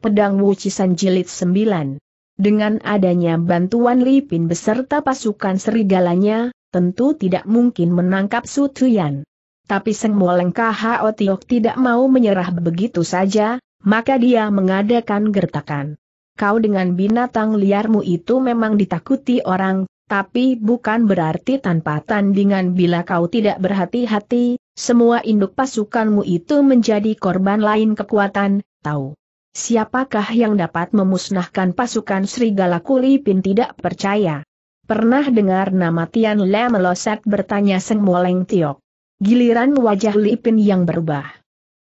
Pedang Wucisan Jilid 9. Dengan adanya bantuan Lipin beserta pasukan serigalanya, tentu tidak mungkin menangkap Su Sutuyan. Tapi Seng Moleng K.H.O. Tiok tidak mau menyerah begitu saja, maka dia mengadakan gertakan. Kau dengan binatang liarmu itu memang ditakuti orang, tapi bukan berarti tanpa tandingan bila kau tidak berhati-hati, semua induk pasukanmu itu menjadi korban lain kekuatan, tahu. Siapakah yang dapat memusnahkan pasukan Serigala Kuli tidak percaya? Pernah dengar nama Tian Le Meloset? bertanya Seng Moleng Tiok. Giliran wajah Lipin yang berubah.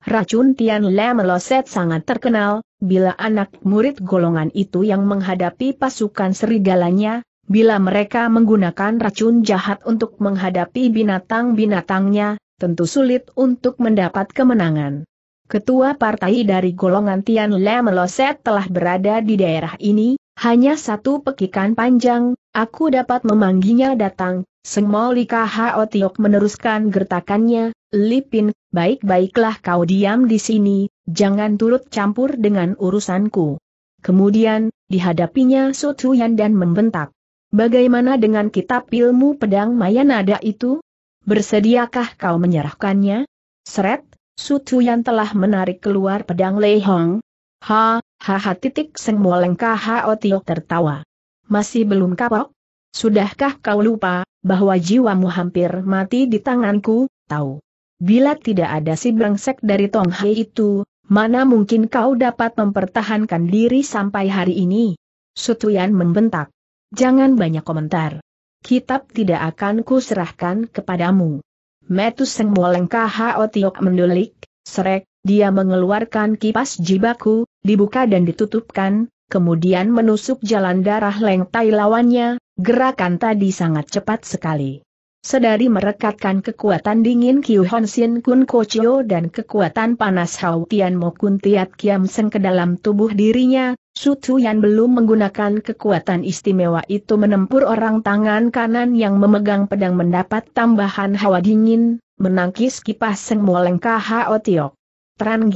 Racun Tian Le Meloset sangat terkenal, bila anak murid golongan itu yang menghadapi pasukan serigalanya, bila mereka menggunakan racun jahat untuk menghadapi binatang-binatangnya, tentu sulit untuk mendapat kemenangan. Ketua partai dari golongan Tian Le Meloset telah berada di daerah ini, hanya satu pekikan panjang, aku dapat memanggilnya datang, Sengmolika KHO Tiok meneruskan gertakannya, Lipin, baik-baiklah kau diam di sini, jangan turut campur dengan urusanku. Kemudian, dihadapinya Sotuyan dan membentak. Bagaimana dengan kitab ilmu pedang Mayanada itu? Bersediakah kau menyerahkannya? Seret, Su Tuyan telah menarik keluar pedang Lei Hong. Ha, ha ha titik Seng Moleng Tiok tertawa. Masih belum kapok? Sudahkah kau lupa, bahwa jiwamu hampir mati di tanganku, tahu? Bila tidak ada si brengsek dari Tong Hai itu, mana mungkin kau dapat mempertahankan diri sampai hari ini? Sutuyan membentak. Jangan banyak komentar. Kitab tidak akan kuserahkan kepadamu. Metuseng molengkah haotiok mendulik, serek, dia mengeluarkan kipas jibaku, dibuka dan ditutupkan, kemudian menusuk jalan darah lengtai lawannya, gerakan tadi sangat cepat sekali. Sedari merekatkan kekuatan dingin Kiu Hon Sin Kun Kochio dan kekuatan panas Hao Tian Mo Kun Tiat Kiam Seng ke dalam tubuh dirinya, Su yang belum menggunakan kekuatan istimewa itu menempur orang tangan kanan yang memegang pedang mendapat tambahan hawa dingin, menangkis kipas Seng Moleng K.H.O. Tiok. Terang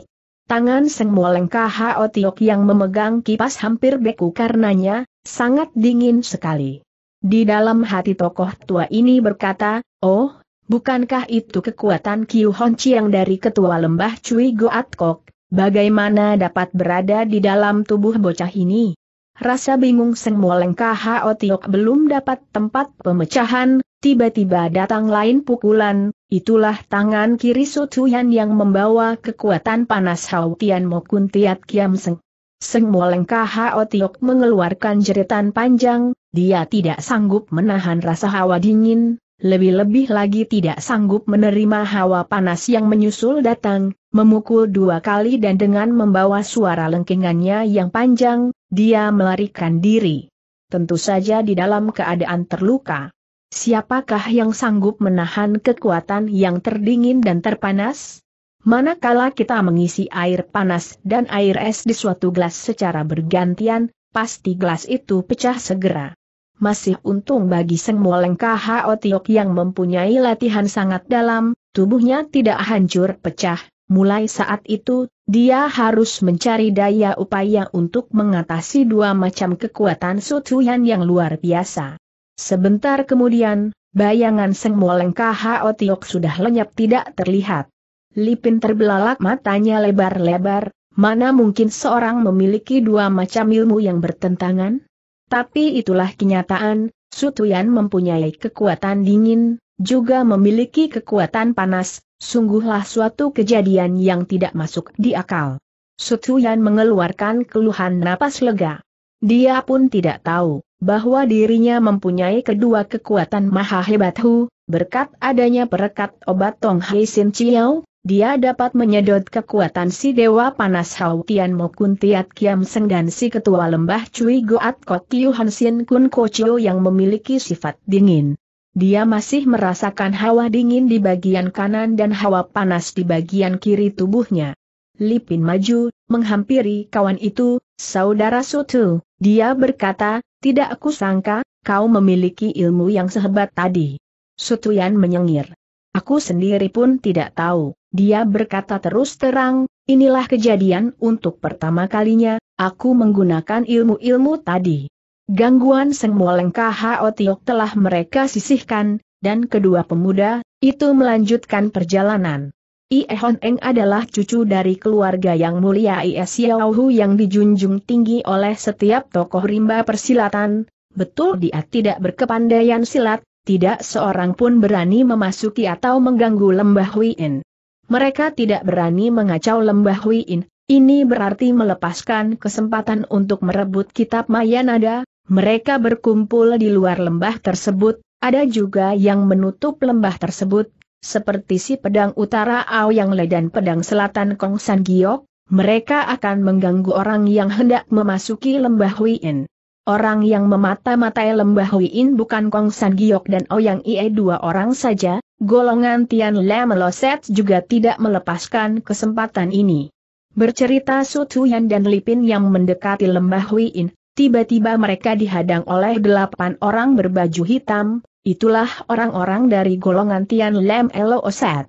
Tangan Seng Moleng K.H.O. Tiok yang memegang kipas hampir beku karenanya, sangat dingin sekali. Di dalam hati tokoh tua ini berkata, Oh, bukankah itu kekuatan Kiu Hon Chiang dari ketua lembah Cui Goat Kok, Bagaimana dapat berada di dalam tubuh bocah ini? Rasa bingung Seng Moleng KHO Tiok belum dapat tempat pemecahan, tiba-tiba datang lain pukulan, itulah tangan kiri Yan yang membawa kekuatan panas Hau Tian Mokun Tiat Kiam Seng. Seng KHO Tiok mengeluarkan jeritan panjang, dia tidak sanggup menahan rasa hawa dingin, lebih-lebih lagi tidak sanggup menerima hawa panas yang menyusul datang, memukul dua kali dan dengan membawa suara lengkingannya yang panjang, dia melarikan diri. Tentu saja di dalam keadaan terluka. Siapakah yang sanggup menahan kekuatan yang terdingin dan terpanas? Manakala kita mengisi air panas dan air es di suatu gelas secara bergantian, pasti gelas itu pecah segera masih untung bagi Seng Moleng KHO Tiok yang mempunyai latihan sangat dalam, tubuhnya tidak hancur pecah. Mulai saat itu, dia harus mencari daya upaya untuk mengatasi dua macam kekuatan Sutuyan yang luar biasa. Sebentar kemudian, bayangan Seng Moleng KHO Tiok sudah lenyap tidak terlihat. Lipin terbelalak matanya lebar-lebar, mana mungkin seorang memiliki dua macam ilmu yang bertentangan? Tapi itulah kenyataan, Sutuyan mempunyai kekuatan dingin, juga memiliki kekuatan panas, sungguhlah suatu kejadian yang tidak masuk di akal. Sutuyan mengeluarkan keluhan napas lega. Dia pun tidak tahu bahwa dirinya mempunyai kedua kekuatan maha hebat Hu, berkat adanya perekat obat Tong Hai Sin Chiao, dia dapat menyedot kekuatan si Dewa Panas Hau Tian Mo Kun Tiat Kiam Seng dan si Ketua Lembah Cui Goat Kot Kiu Han Sin Kun Chiu yang memiliki sifat dingin. Dia masih merasakan hawa dingin di bagian kanan dan hawa panas di bagian kiri tubuhnya. Lipin maju, menghampiri kawan itu, saudara Sutu, dia berkata, tidak aku sangka, kau memiliki ilmu yang sehebat tadi. Sutuyan menyengir. Aku sendiri pun tidak tahu. Dia berkata terus terang, inilah kejadian untuk pertama kalinya, aku menggunakan ilmu-ilmu tadi. Gangguan Sengmoleng Tiok telah mereka sisihkan, dan kedua pemuda, itu melanjutkan perjalanan. Iehon Eng adalah cucu dari keluarga yang mulia Is yang dijunjung tinggi oleh setiap tokoh rimba persilatan, betul dia tidak berkepandaian silat, tidak seorang pun berani memasuki atau mengganggu lembah Wien. Mereka tidak berani mengacau lembah Huiin, ini berarti melepaskan kesempatan untuk merebut kitab Mayanada, mereka berkumpul di luar lembah tersebut, ada juga yang menutup lembah tersebut, seperti si pedang utara Ao yang Le dan pedang selatan Kong San Giok, mereka akan mengganggu orang yang hendak memasuki lembah Huiin. Orang yang memata-matai lembah Huiin bukan Kong San Giok dan Ouyang Ie dua orang saja, golongan Tian Le Meloset juga tidak melepaskan kesempatan ini. Bercerita Su Tuyan dan Lipin yang mendekati lembah Huiin, tiba-tiba mereka dihadang oleh delapan orang berbaju hitam, itulah orang-orang dari golongan Tian Le Meloset. Oset.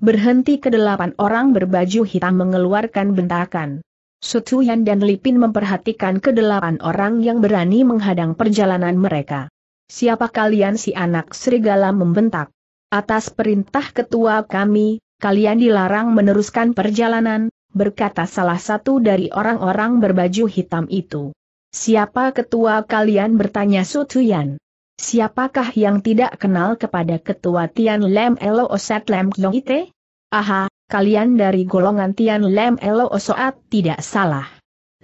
Berhenti delapan orang berbaju hitam mengeluarkan bentakan. Sutuyan dan Lipin memperhatikan kedelapan orang yang berani menghadang perjalanan mereka. Siapa kalian si anak serigala membentak? Atas perintah ketua kami, kalian dilarang meneruskan perjalanan, berkata salah satu dari orang-orang berbaju hitam itu. Siapa ketua kalian bertanya Sutuyan? Siapakah yang tidak kenal kepada ketua Tian Lem Elo Oset Lem ite? Aha, kalian dari golongan Tian Lem Elo Osoat tidak salah.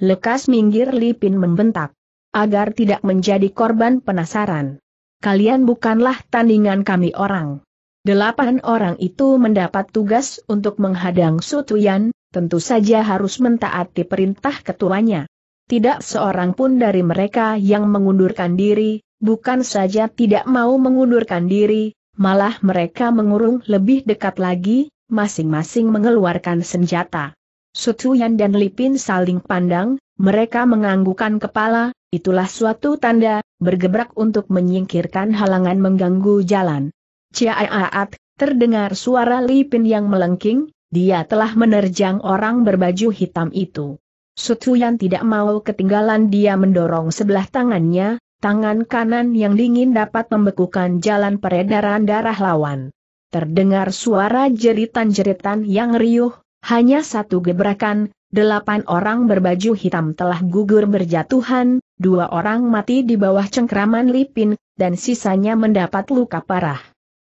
Lekas minggir Lipin membentak. Agar tidak menjadi korban penasaran. Kalian bukanlah tandingan kami orang. Delapan orang itu mendapat tugas untuk menghadang Sutuyan, tentu saja harus mentaati perintah ketuanya. Tidak seorang pun dari mereka yang mengundurkan diri, bukan saja tidak mau mengundurkan diri, malah mereka mengurung lebih dekat lagi, masing-masing mengeluarkan senjata. Sutuyan dan Lipin saling pandang, mereka menganggukkan kepala, itulah suatu tanda, bergebrak untuk menyingkirkan halangan mengganggu jalan. Ciaat, terdengar suara Lipin yang melengking, dia telah menerjang orang berbaju hitam itu. Sutuyan tidak mau ketinggalan dia mendorong sebelah tangannya, tangan kanan yang dingin dapat membekukan jalan peredaran darah lawan. Terdengar suara jeritan-jeritan yang riuh, hanya satu gebrakan, delapan orang berbaju hitam telah gugur berjatuhan, dua orang mati di bawah cengkraman Lipin, dan sisanya mendapat luka parah.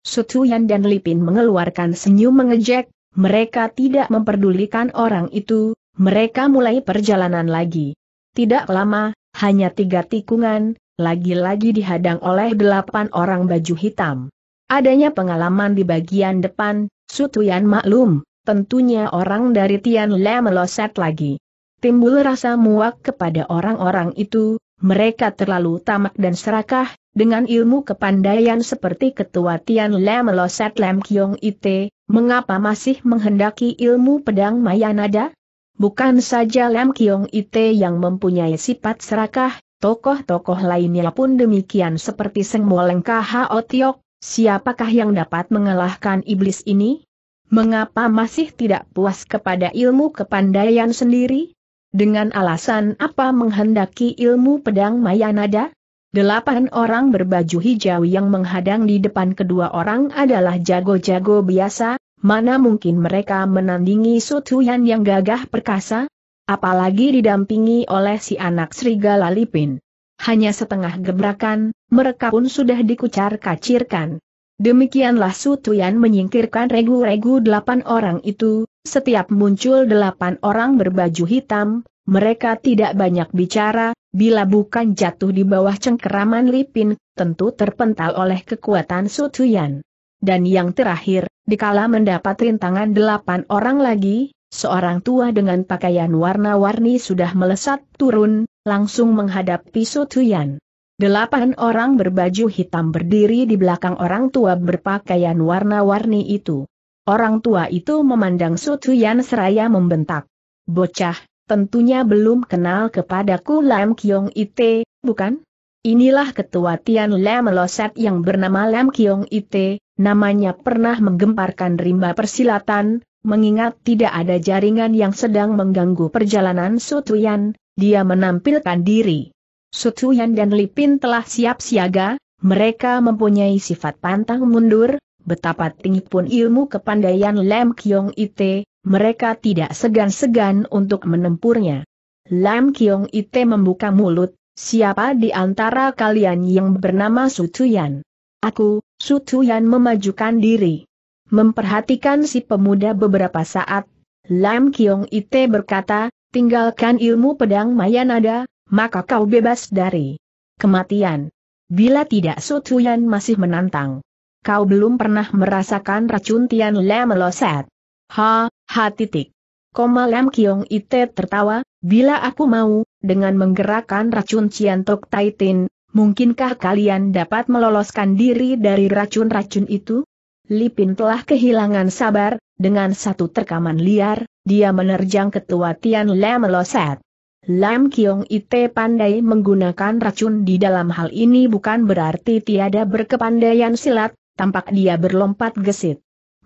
Sutuyan dan Lipin mengeluarkan senyum mengejek, mereka tidak memperdulikan orang itu, mereka mulai perjalanan lagi. Tidak lama, hanya tiga tikungan, lagi-lagi dihadang oleh delapan orang baju hitam. Adanya pengalaman di bagian depan, Sutuyan maklum, tentunya orang dari Tian Le meloset lagi. Timbul rasa muak kepada orang-orang itu, mereka terlalu tamak dan serakah, dengan ilmu kepandaian seperti ketua Tian Le Meloset Lem Kiong Ite, mengapa masih menghendaki ilmu pedang Mayanada? Bukan saja Lem Kiong Ite yang mempunyai sifat serakah, tokoh-tokoh lainnya pun demikian seperti Seng Moleng Kha Otiok, Siapakah yang dapat mengalahkan iblis ini? Mengapa masih tidak puas kepada ilmu kepandaian sendiri? Dengan alasan apa menghendaki ilmu pedang Mayanada? Delapan orang berbaju hijau yang menghadang di depan kedua orang adalah jago-jago biasa, mana mungkin mereka menandingi Sutuyan yang gagah perkasa? Apalagi didampingi oleh si anak serigala Lipin hanya setengah gebrakan, mereka pun sudah dikucar-kacirkan. Demikianlah Su Tuyan menyingkirkan regu-regu delapan orang itu, setiap muncul delapan orang berbaju hitam, mereka tidak banyak bicara, bila bukan jatuh di bawah cengkeraman Lipin, tentu terpental oleh kekuatan Su Dan yang terakhir, dikala mendapat rintangan delapan orang lagi, seorang tua dengan pakaian warna-warni sudah melesat turun, langsung menghadapi Sutuyan. Delapan orang berbaju hitam berdiri di belakang orang tua berpakaian warna-warni itu. Orang tua itu memandang Sutuyan seraya membentak. Bocah, tentunya belum kenal kepadaku Lam Kiong Ite, bukan? Inilah ketua Tian Lam Loset yang bernama Lam Kiong Ite, namanya pernah menggemparkan rimba persilatan, mengingat tidak ada jaringan yang sedang mengganggu perjalanan Sutuyan, dia menampilkan diri. Sutuyan dan Lipin telah siap siaga, mereka mempunyai sifat pantang mundur, betapa tinggi pun ilmu kepandaian Lam Kiong Ite, mereka tidak segan-segan untuk menempurnya. Lam Kiong Ite membuka mulut, siapa di antara kalian yang bernama Sutuyan? Aku, Sutuyan memajukan diri. Memperhatikan si pemuda beberapa saat, Lam Kiong Ite berkata, tinggalkan ilmu pedang Mayanada, maka kau bebas dari kematian. Bila tidak Sutuyan masih menantang. Kau belum pernah merasakan racun Tian Le meloset. Ha, ha titik. Koma Lam Kiong Ite tertawa, bila aku mau, dengan menggerakkan racun Tok Taitin, mungkinkah kalian dapat meloloskan diri dari racun-racun itu? Lipin telah kehilangan sabar, dengan satu terkaman liar, dia menerjang ketua Tian Lam Loset. Lam Kiong Ite pandai menggunakan racun di dalam hal ini bukan berarti tiada berkepandaian silat, tampak dia berlompat gesit.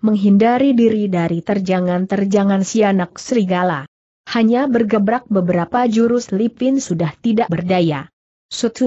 Menghindari diri dari terjangan-terjangan si anak serigala. Hanya bergebrak beberapa jurus Lipin sudah tidak berdaya.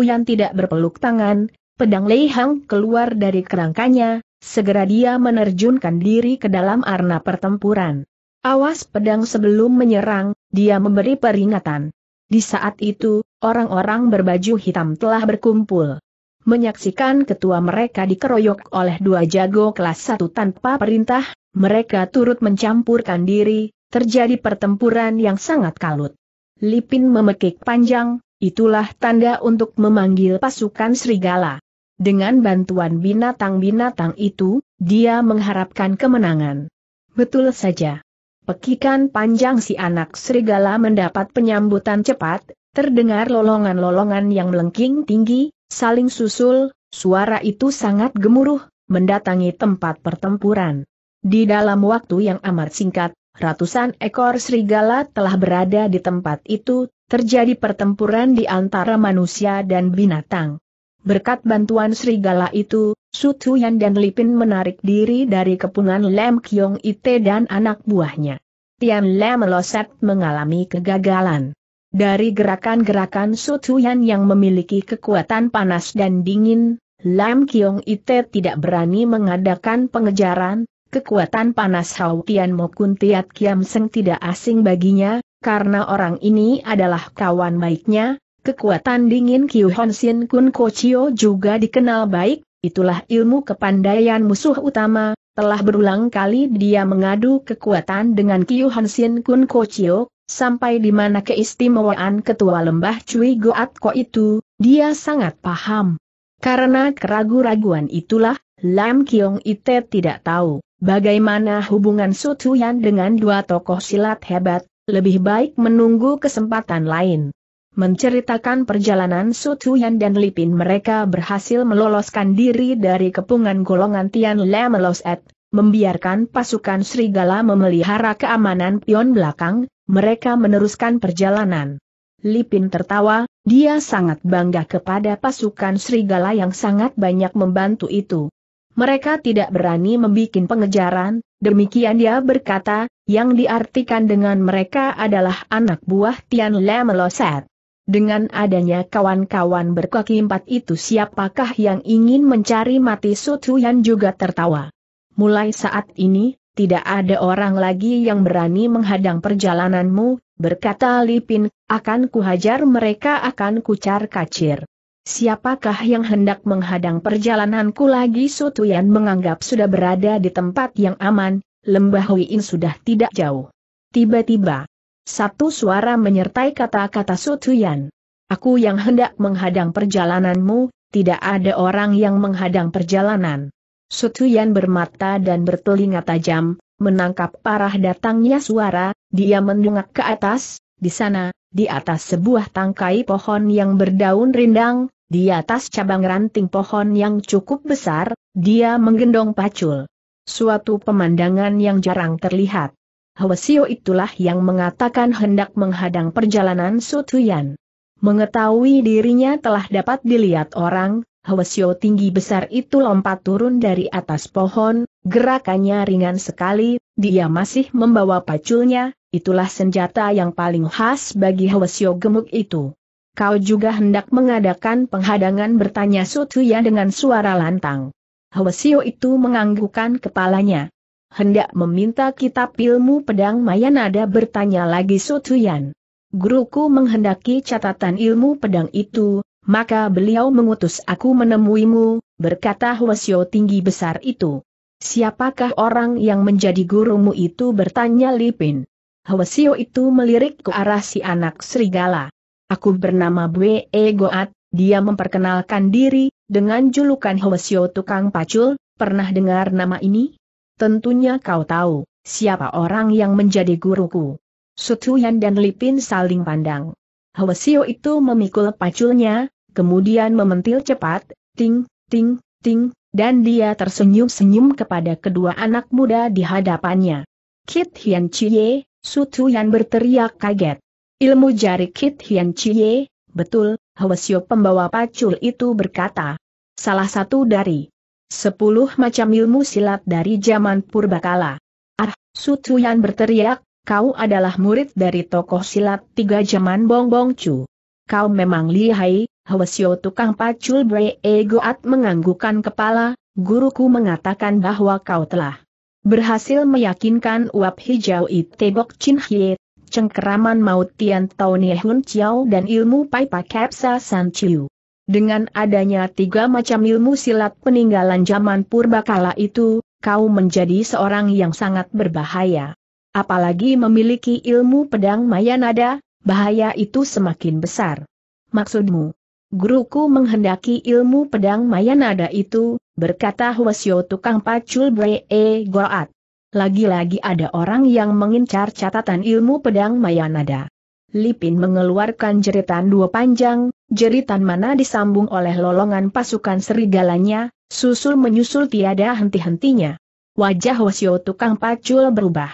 yang tidak berpeluk tangan, pedang Lei Hang keluar dari kerangkanya, Segera dia menerjunkan diri ke dalam arena pertempuran. Awas pedang sebelum menyerang, dia memberi peringatan. Di saat itu, orang-orang berbaju hitam telah berkumpul. Menyaksikan ketua mereka dikeroyok oleh dua jago kelas satu tanpa perintah, mereka turut mencampurkan diri, terjadi pertempuran yang sangat kalut. Lipin memekik panjang, itulah tanda untuk memanggil pasukan serigala dengan bantuan binatang-binatang itu, dia mengharapkan kemenangan. Betul saja. Pekikan panjang si anak serigala mendapat penyambutan cepat, terdengar lolongan-lolongan yang melengking tinggi, saling susul, suara itu sangat gemuruh, mendatangi tempat pertempuran. Di dalam waktu yang amat singkat, ratusan ekor serigala telah berada di tempat itu, terjadi pertempuran di antara manusia dan binatang. Berkat bantuan serigala itu, Su Tuyan dan Lipin menarik diri dari kepungan Lem Kiong Ite dan anak buahnya. Tian Lem Loset mengalami kegagalan. Dari gerakan-gerakan Su Tuyan yang memiliki kekuatan panas dan dingin, Lam Kiong Ite tidak berani mengadakan pengejaran, kekuatan panas Hau Tian Mokun Tiat Kiam Seng tidak asing baginya, karena orang ini adalah kawan baiknya, Kekuatan dingin Kyu Hon Sin Kun Chio juga dikenal baik, itulah ilmu kepandaian musuh utama, telah berulang kali dia mengadu kekuatan dengan Kyu Hon Sin Kun Chio, sampai di mana keistimewaan ketua lembah Cui Goat Ko itu, dia sangat paham. Karena keragu-raguan itulah, Lam Kiong Ite tidak tahu bagaimana hubungan Sutuyan dengan dua tokoh silat hebat, lebih baik menunggu kesempatan lain menceritakan perjalanan Yan dan Lipin mereka berhasil meloloskan diri dari kepungan golongan Tian Le Meloset, membiarkan pasukan Serigala memelihara keamanan pion belakang, mereka meneruskan perjalanan. Lipin tertawa, dia sangat bangga kepada pasukan Serigala yang sangat banyak membantu itu. Mereka tidak berani membuat pengejaran, demikian dia berkata, yang diartikan dengan mereka adalah anak buah Tian Le Meloset. Dengan adanya kawan-kawan berkaki empat itu siapakah yang ingin mencari mati Sutuyan juga tertawa. Mulai saat ini, tidak ada orang lagi yang berani menghadang perjalananmu, berkata Lipin, akan kuhajar mereka akan kucar kacir. Siapakah yang hendak menghadang perjalananku lagi Sutuyan menganggap sudah berada di tempat yang aman, lembah Huiin sudah tidak jauh. Tiba-tiba, satu suara menyertai kata-kata Sutuyan. Aku yang hendak menghadang perjalananmu, tidak ada orang yang menghadang perjalanan. Sutuyan bermata dan bertelinga tajam, menangkap parah datangnya suara, dia mendongak ke atas, di sana, di atas sebuah tangkai pohon yang berdaun rindang, di atas cabang ranting pohon yang cukup besar, dia menggendong pacul. Suatu pemandangan yang jarang terlihat. Hwasio itulah yang mengatakan hendak menghadang perjalanan Sutuyan. Mengetahui dirinya telah dapat dilihat orang, Hwasio tinggi besar itu lompat turun dari atas pohon, gerakannya ringan sekali, dia masih membawa paculnya, itulah senjata yang paling khas bagi Hwasio gemuk itu. Kau juga hendak mengadakan penghadangan bertanya Sutuyan dengan suara lantang. Hwasio itu menganggukkan kepalanya hendak meminta kitab ilmu pedang Mayanada bertanya lagi Sutuyan. Guruku menghendaki catatan ilmu pedang itu, maka beliau mengutus aku menemuimu, berkata Hwasyo tinggi besar itu. Siapakah orang yang menjadi gurumu itu bertanya Lipin. Hwasyo itu melirik ke arah si anak serigala. Aku bernama Bue Egoat, dia memperkenalkan diri, dengan julukan Hwasyo Tukang Pacul, pernah dengar nama ini? Tentunya kau tahu, siapa orang yang menjadi guruku. Sutuyan dan Lipin saling pandang. Hwasio itu memikul paculnya, kemudian mementil cepat, ting, ting, ting, dan dia tersenyum-senyum kepada kedua anak muda di hadapannya. Kit Hian Chie, Sutuyan berteriak kaget. Ilmu jari Kit Hian Chie, betul, Hwasio pembawa pacul itu berkata. Salah satu dari Sepuluh macam ilmu silat dari zaman purbakala. Ah, Sutuyan berteriak, kau adalah murid dari tokoh silat tiga zaman Bong Bong Chu. Kau memang lihai, Hwasyo tukang pacul Bre Egoat menganggukan kepala, guruku mengatakan bahwa kau telah berhasil meyakinkan uap hijau Itebok Chin Hye, cengkeraman maut Tian Tau Hun Chiao dan ilmu Pai Pakepsa San Chiu. Dengan adanya tiga macam ilmu silat peninggalan zaman purbakala itu, kau menjadi seorang yang sangat berbahaya. Apalagi memiliki ilmu pedang Mayanada, bahaya itu semakin besar. Maksudmu? Guruku menghendaki ilmu pedang Mayanada itu, berkata Huasyo tukang pacul Bree Goat. Lagi-lagi ada orang yang mengincar catatan ilmu pedang Mayanada. Lipin mengeluarkan jeritan dua panjang, jeritan mana disambung oleh lolongan pasukan serigalanya, susul menyusul tiada henti-hentinya. Wajah Wasio tukang pacul berubah.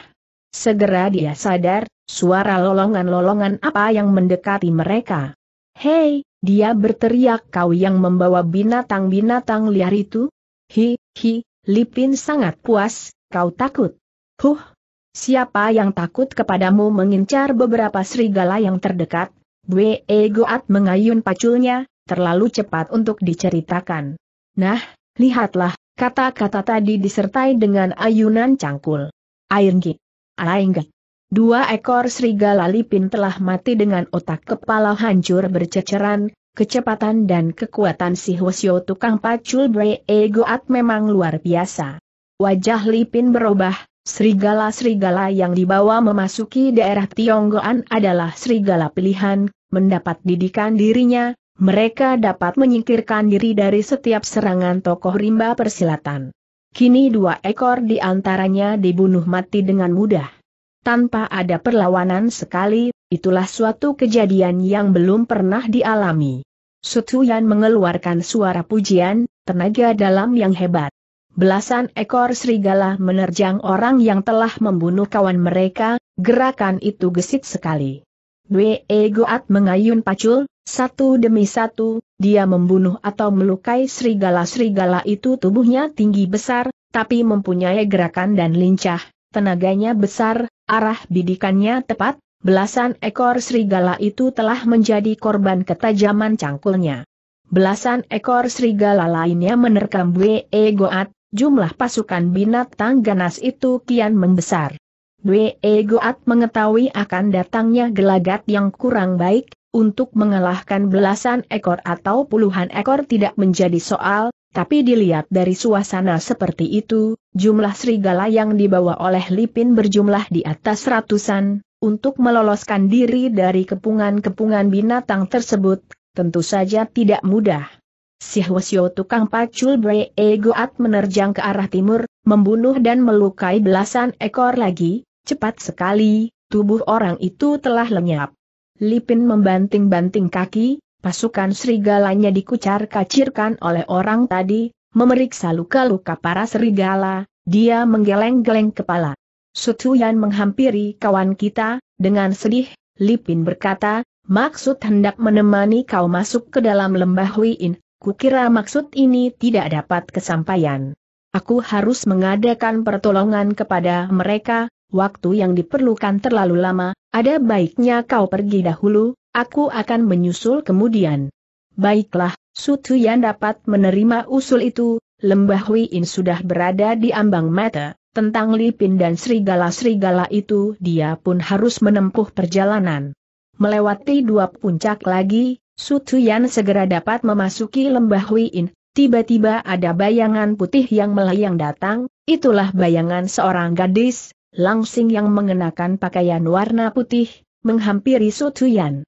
Segera dia sadar, suara lolongan-lolongan apa yang mendekati mereka. Hei, dia berteriak kau yang membawa binatang-binatang liar itu? Hi, hi, Lipin sangat puas, kau takut. Huh, siapa yang takut kepadamu mengincar beberapa serigala yang terdekat? Bwe Goat mengayun paculnya, terlalu cepat untuk diceritakan. Nah, lihatlah, kata-kata tadi disertai dengan ayunan cangkul. Airgi. Alainggi. Dua ekor serigala lipin telah mati dengan otak kepala hancur berceceran, kecepatan dan kekuatan si Hwasyo tukang pacul Bwe Goat memang luar biasa. Wajah Lipin berubah, Serigala-serigala yang dibawa memasuki daerah Tionggoan adalah serigala pilihan, mendapat didikan dirinya, mereka dapat menyingkirkan diri dari setiap serangan tokoh rimba persilatan. Kini dua ekor di antaranya dibunuh mati dengan mudah. Tanpa ada perlawanan sekali, itulah suatu kejadian yang belum pernah dialami. Sutuyan mengeluarkan suara pujian, tenaga dalam yang hebat belasan ekor serigala menerjang orang yang telah membunuh kawan mereka, gerakan itu gesit sekali. Wee Goat mengayun pacul, satu demi satu, dia membunuh atau melukai serigala-serigala itu tubuhnya tinggi besar, tapi mempunyai gerakan dan lincah, tenaganya besar, arah bidikannya tepat, belasan ekor serigala itu telah menjadi korban ketajaman cangkulnya. Belasan ekor serigala lainnya menerkam Wee Goat, jumlah pasukan binatang ganas itu kian membesar. Dwe Goat mengetahui akan datangnya gelagat yang kurang baik, untuk mengalahkan belasan ekor atau puluhan ekor tidak menjadi soal, tapi dilihat dari suasana seperti itu, jumlah serigala yang dibawa oleh Lipin berjumlah di atas ratusan, untuk meloloskan diri dari kepungan-kepungan binatang tersebut, tentu saja tidak mudah. Si Hwasyo tukang pacul bre egoat menerjang ke arah timur, membunuh dan melukai belasan ekor lagi, cepat sekali, tubuh orang itu telah lenyap. Lipin membanting-banting kaki, pasukan serigalanya dikucar-kacirkan oleh orang tadi, memeriksa luka-luka para serigala, dia menggeleng-geleng kepala. Sutuyan menghampiri kawan kita, dengan sedih, Lipin berkata, maksud hendak menemani kau masuk ke dalam lembah Huiin, Kukira maksud ini tidak dapat kesampaian. Aku harus mengadakan pertolongan kepada mereka, waktu yang diperlukan terlalu lama, ada baiknya kau pergi dahulu, aku akan menyusul kemudian. Baiklah, Sutu yang dapat menerima usul itu, Lembah Huiin sudah berada di ambang mata, tentang Lipin dan serigala-serigala itu dia pun harus menempuh perjalanan. Melewati dua puncak lagi, Su segera dapat memasuki lembah Huiin, tiba-tiba ada bayangan putih yang melayang datang, itulah bayangan seorang gadis, langsing yang mengenakan pakaian warna putih, menghampiri Su Tuyan.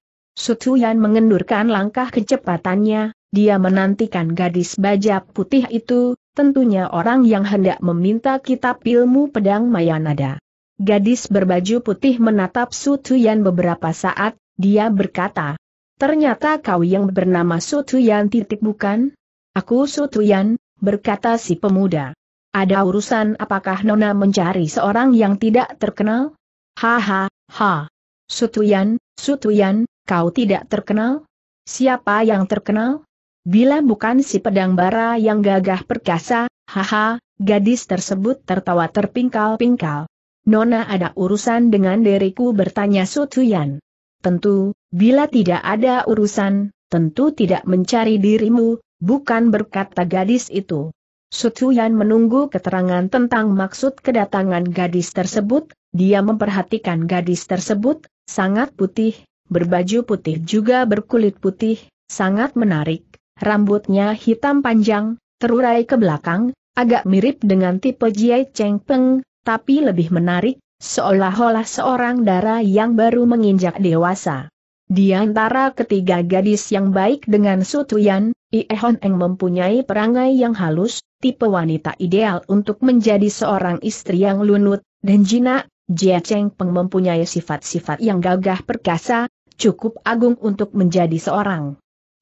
mengendurkan langkah kecepatannya, dia menantikan gadis baja putih itu, tentunya orang yang hendak meminta kitab ilmu pedang Mayanada. Gadis berbaju putih menatap Su beberapa saat, dia berkata, Ternyata kau yang bernama Sutuyan titik bukan? Aku Sutuyan, berkata si pemuda. Ada urusan apakah Nona mencari seorang yang tidak terkenal? Haha, ha. Sutuyan, Sutuyan, kau tidak terkenal? Siapa yang terkenal? Bila bukan si pedang bara yang gagah perkasa, haha, gadis tersebut tertawa terpingkal-pingkal. Nona ada urusan dengan diriku bertanya Sutuyan. Tentu, Bila tidak ada urusan, tentu tidak mencari dirimu, bukan berkata gadis itu. Sutuyan menunggu keterangan tentang maksud kedatangan gadis tersebut, dia memperhatikan gadis tersebut, sangat putih, berbaju putih juga berkulit putih, sangat menarik, rambutnya hitam panjang, terurai ke belakang, agak mirip dengan tipe Jiai Cheng Peng, tapi lebih menarik, seolah-olah seorang dara yang baru menginjak dewasa. Di antara ketiga gadis yang baik dengan Sutuyan, Ihon Eng mempunyai perangai yang halus, tipe wanita ideal untuk menjadi seorang istri yang lunut, dan jinak. Jia Cheng Peng mempunyai sifat-sifat yang gagah perkasa, cukup agung untuk menjadi seorang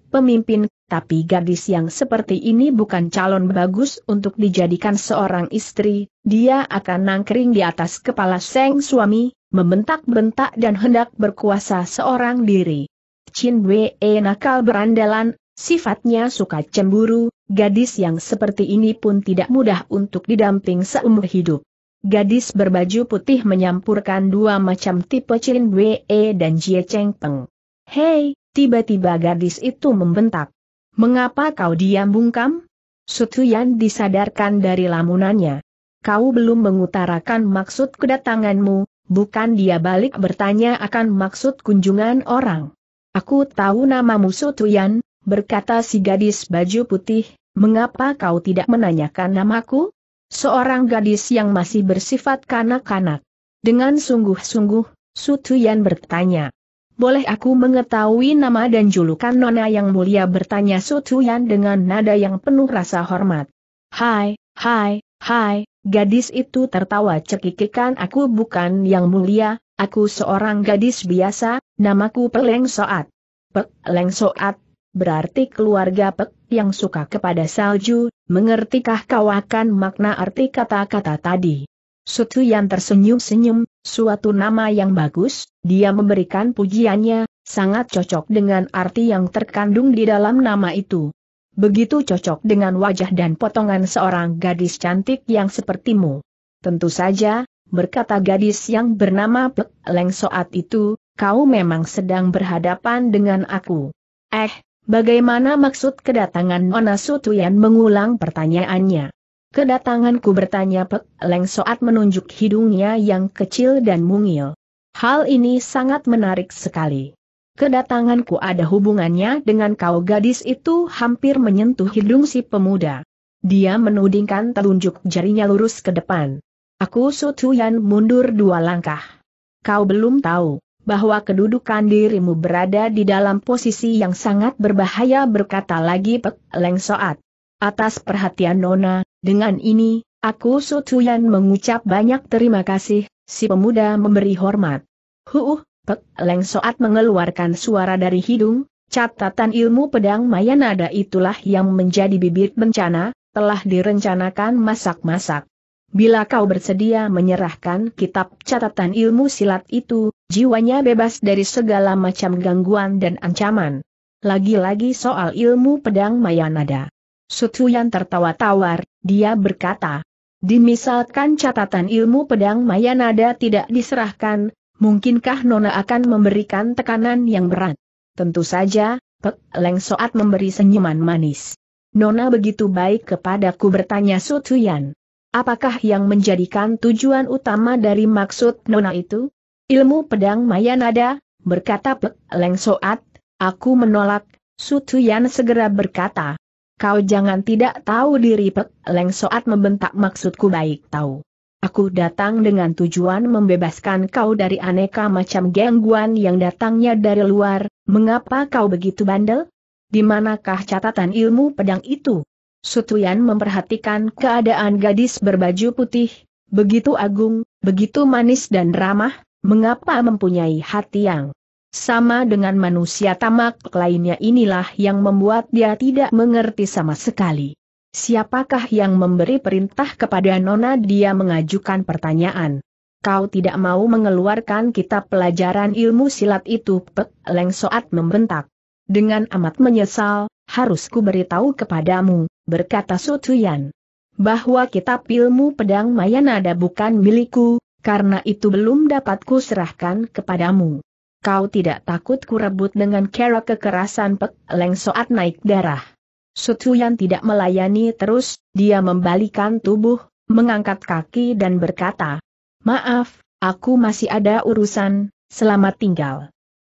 pemimpin, tapi gadis yang seperti ini bukan calon bagus untuk dijadikan seorang istri, dia akan nangkering di atas kepala seng suami, membentak-bentak dan hendak berkuasa seorang diri. Chin Wei nakal berandalan, sifatnya suka cemburu, gadis yang seperti ini pun tidak mudah untuk didamping seumur hidup. Gadis berbaju putih menyampurkan dua macam tipe Chin Wei dan Jie Cheng Peng. Hei, tiba-tiba gadis itu membentak. Mengapa kau diam bungkam? Sutuyan disadarkan dari lamunannya. Kau belum mengutarakan maksud kedatanganmu, bukan dia balik bertanya akan maksud kunjungan orang. Aku tahu namamu Sutuyan, berkata si gadis baju putih, mengapa kau tidak menanyakan namaku? Seorang gadis yang masih bersifat kanak-kanak. Dengan sungguh-sungguh, Sutuyan bertanya boleh aku mengetahui nama dan julukan Nona yang mulia bertanya Sutuyan dengan nada yang penuh rasa hormat. Hai, hai, hai, gadis itu tertawa cekikikan aku bukan yang mulia, aku seorang gadis biasa, namaku Peleng Soat. Peleng Soat, berarti keluarga Pek yang suka kepada salju, mengertikah kau akan makna arti kata-kata tadi? Sutu yang tersenyum-senyum, suatu nama yang bagus, dia memberikan pujiannya, sangat cocok dengan arti yang terkandung di dalam nama itu. Begitu cocok dengan wajah dan potongan seorang gadis cantik yang sepertimu. Tentu saja, berkata gadis yang bernama Pek Leng Soat itu, kau memang sedang berhadapan dengan aku. Eh, bagaimana maksud kedatangan Nona Sutuyan mengulang pertanyaannya? Kedatanganku bertanya Pek Leng Soat menunjuk hidungnya yang kecil dan mungil. Hal ini sangat menarik sekali. Kedatanganku ada hubungannya dengan kau gadis itu hampir menyentuh hidung si pemuda. Dia menudingkan telunjuk jarinya lurus ke depan. Aku Sutuyan mundur dua langkah. Kau belum tahu bahwa kedudukan dirimu berada di dalam posisi yang sangat berbahaya berkata lagi Pek Leng Soat. Atas perhatian Nona, dengan ini, aku Sotuyan mengucap banyak terima kasih, si pemuda memberi hormat. Huuh, Pek Leng Soat mengeluarkan suara dari hidung, catatan ilmu pedang Mayanada itulah yang menjadi bibit bencana, telah direncanakan masak-masak. Bila kau bersedia menyerahkan kitab catatan ilmu silat itu, jiwanya bebas dari segala macam gangguan dan ancaman. Lagi-lagi soal ilmu pedang Mayanada. Sutuyan tertawa tawar, dia berkata, Dimisalkan catatan ilmu pedang Mayanada tidak diserahkan, mungkinkah Nona akan memberikan tekanan yang berat? Tentu saja, Pek Leng Soat memberi senyuman manis. Nona begitu baik kepadaku bertanya Sutuyan. Apakah yang menjadikan tujuan utama dari maksud Nona itu? Ilmu pedang Mayanada, berkata Pek Leng Soat, aku menolak, Sutuyan segera berkata, Kau jangan tidak tahu diri Pek Leng Soat membentak maksudku baik tahu. Aku datang dengan tujuan membebaskan kau dari aneka macam gangguan yang datangnya dari luar, mengapa kau begitu bandel? Di manakah catatan ilmu pedang itu? Sutuyan memperhatikan keadaan gadis berbaju putih, begitu agung, begitu manis dan ramah, mengapa mempunyai hati yang sama dengan manusia tamak lainnya inilah yang membuat dia tidak mengerti sama sekali. Siapakah yang memberi perintah kepada Nona dia mengajukan pertanyaan. Kau tidak mau mengeluarkan kitab pelajaran ilmu silat itu Pek Leng Soat membentak. Dengan amat menyesal, harus ku beritahu kepadamu, berkata Sutuyan. Bahwa kitab ilmu pedang Mayanada bukan milikku, karena itu belum dapat ku serahkan kepadamu. Kau tidak takut kurebut dengan kera kekerasan Pek Leng Soat naik darah. Sutuyan tidak melayani terus, dia membalikan tubuh, mengangkat kaki dan berkata, Maaf, aku masih ada urusan, selamat tinggal.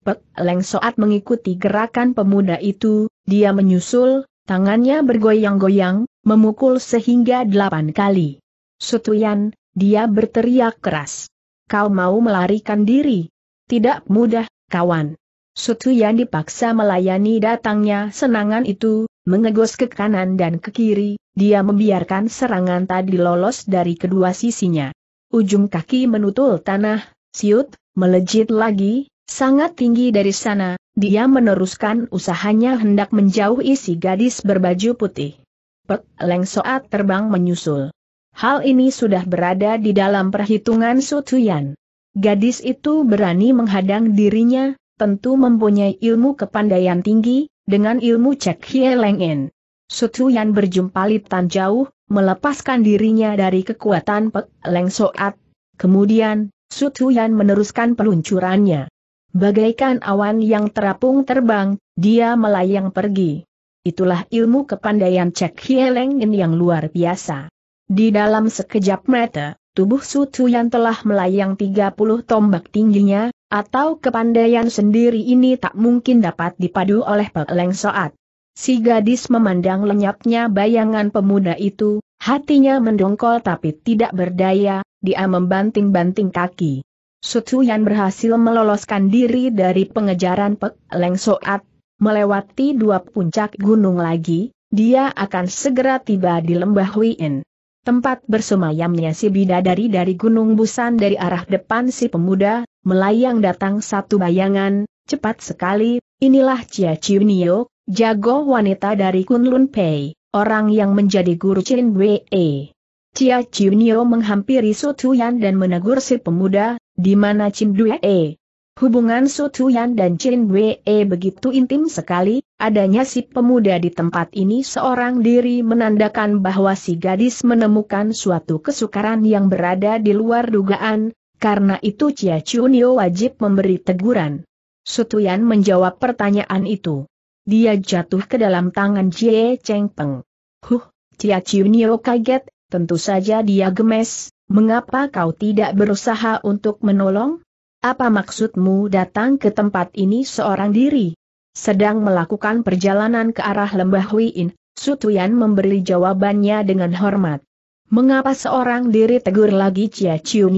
Pek Leng Soat mengikuti gerakan pemuda itu, dia menyusul, tangannya bergoyang-goyang, memukul sehingga delapan kali. Sutuyan, dia berteriak keras. Kau mau melarikan diri, tidak mudah, kawan. Sutu yang dipaksa melayani datangnya senangan itu, mengegos ke kanan dan ke kiri, dia membiarkan serangan tadi lolos dari kedua sisinya. Ujung kaki menutul tanah, siut, melejit lagi, sangat tinggi dari sana, dia meneruskan usahanya hendak menjauh isi gadis berbaju putih. Pek, Leng Soat terbang menyusul. Hal ini sudah berada di dalam perhitungan Sutuyan. Gadis itu berani menghadang dirinya, tentu mempunyai ilmu kepandaian tinggi, dengan ilmu Cek hielengin. Sutu In. berjumpa litan jauh, melepaskan dirinya dari kekuatan Pek Leng Soat. Kemudian, Sutuyan meneruskan peluncurannya. Bagaikan awan yang terapung terbang, dia melayang pergi. Itulah ilmu kepandaian Cek Hie yang luar biasa. Di dalam sekejap mata, tubuh Sutu yang telah melayang 30 tombak tingginya, atau kepandaian sendiri ini tak mungkin dapat dipadu oleh Peleng Soat. Si gadis memandang lenyapnya bayangan pemuda itu, hatinya mendongkol tapi tidak berdaya, dia membanting-banting kaki. Sutu yang berhasil meloloskan diri dari pengejaran Pek Soat, melewati dua puncak gunung lagi, dia akan segera tiba di lembah Wien tempat bersemayamnya si bidadari dari Gunung Busan dari arah depan si pemuda, melayang datang satu bayangan, cepat sekali, inilah Chia Chiu Nio, jago wanita dari Kunlun Pei, orang yang menjadi guru Chin Wei. Chia Chiu Nio menghampiri Sotuyan dan menegur si pemuda, di mana Chin Wei, Hubungan Su Tuyan dan Chen Wei begitu intim sekali, adanya si pemuda di tempat ini seorang diri menandakan bahwa si gadis menemukan suatu kesukaran yang berada di luar dugaan, karena itu Chia Chunio wajib memberi teguran. Sutuyan menjawab pertanyaan itu. Dia jatuh ke dalam tangan Jie Cheng Peng. Huh, Chia Chunio kaget, tentu saja dia gemes, mengapa kau tidak berusaha untuk menolong? Apa maksudmu datang ke tempat ini seorang diri? Sedang melakukan perjalanan ke arah lembah Huiin, Sutuyan memberi jawabannya dengan hormat. Mengapa seorang diri tegur lagi Chia Chiu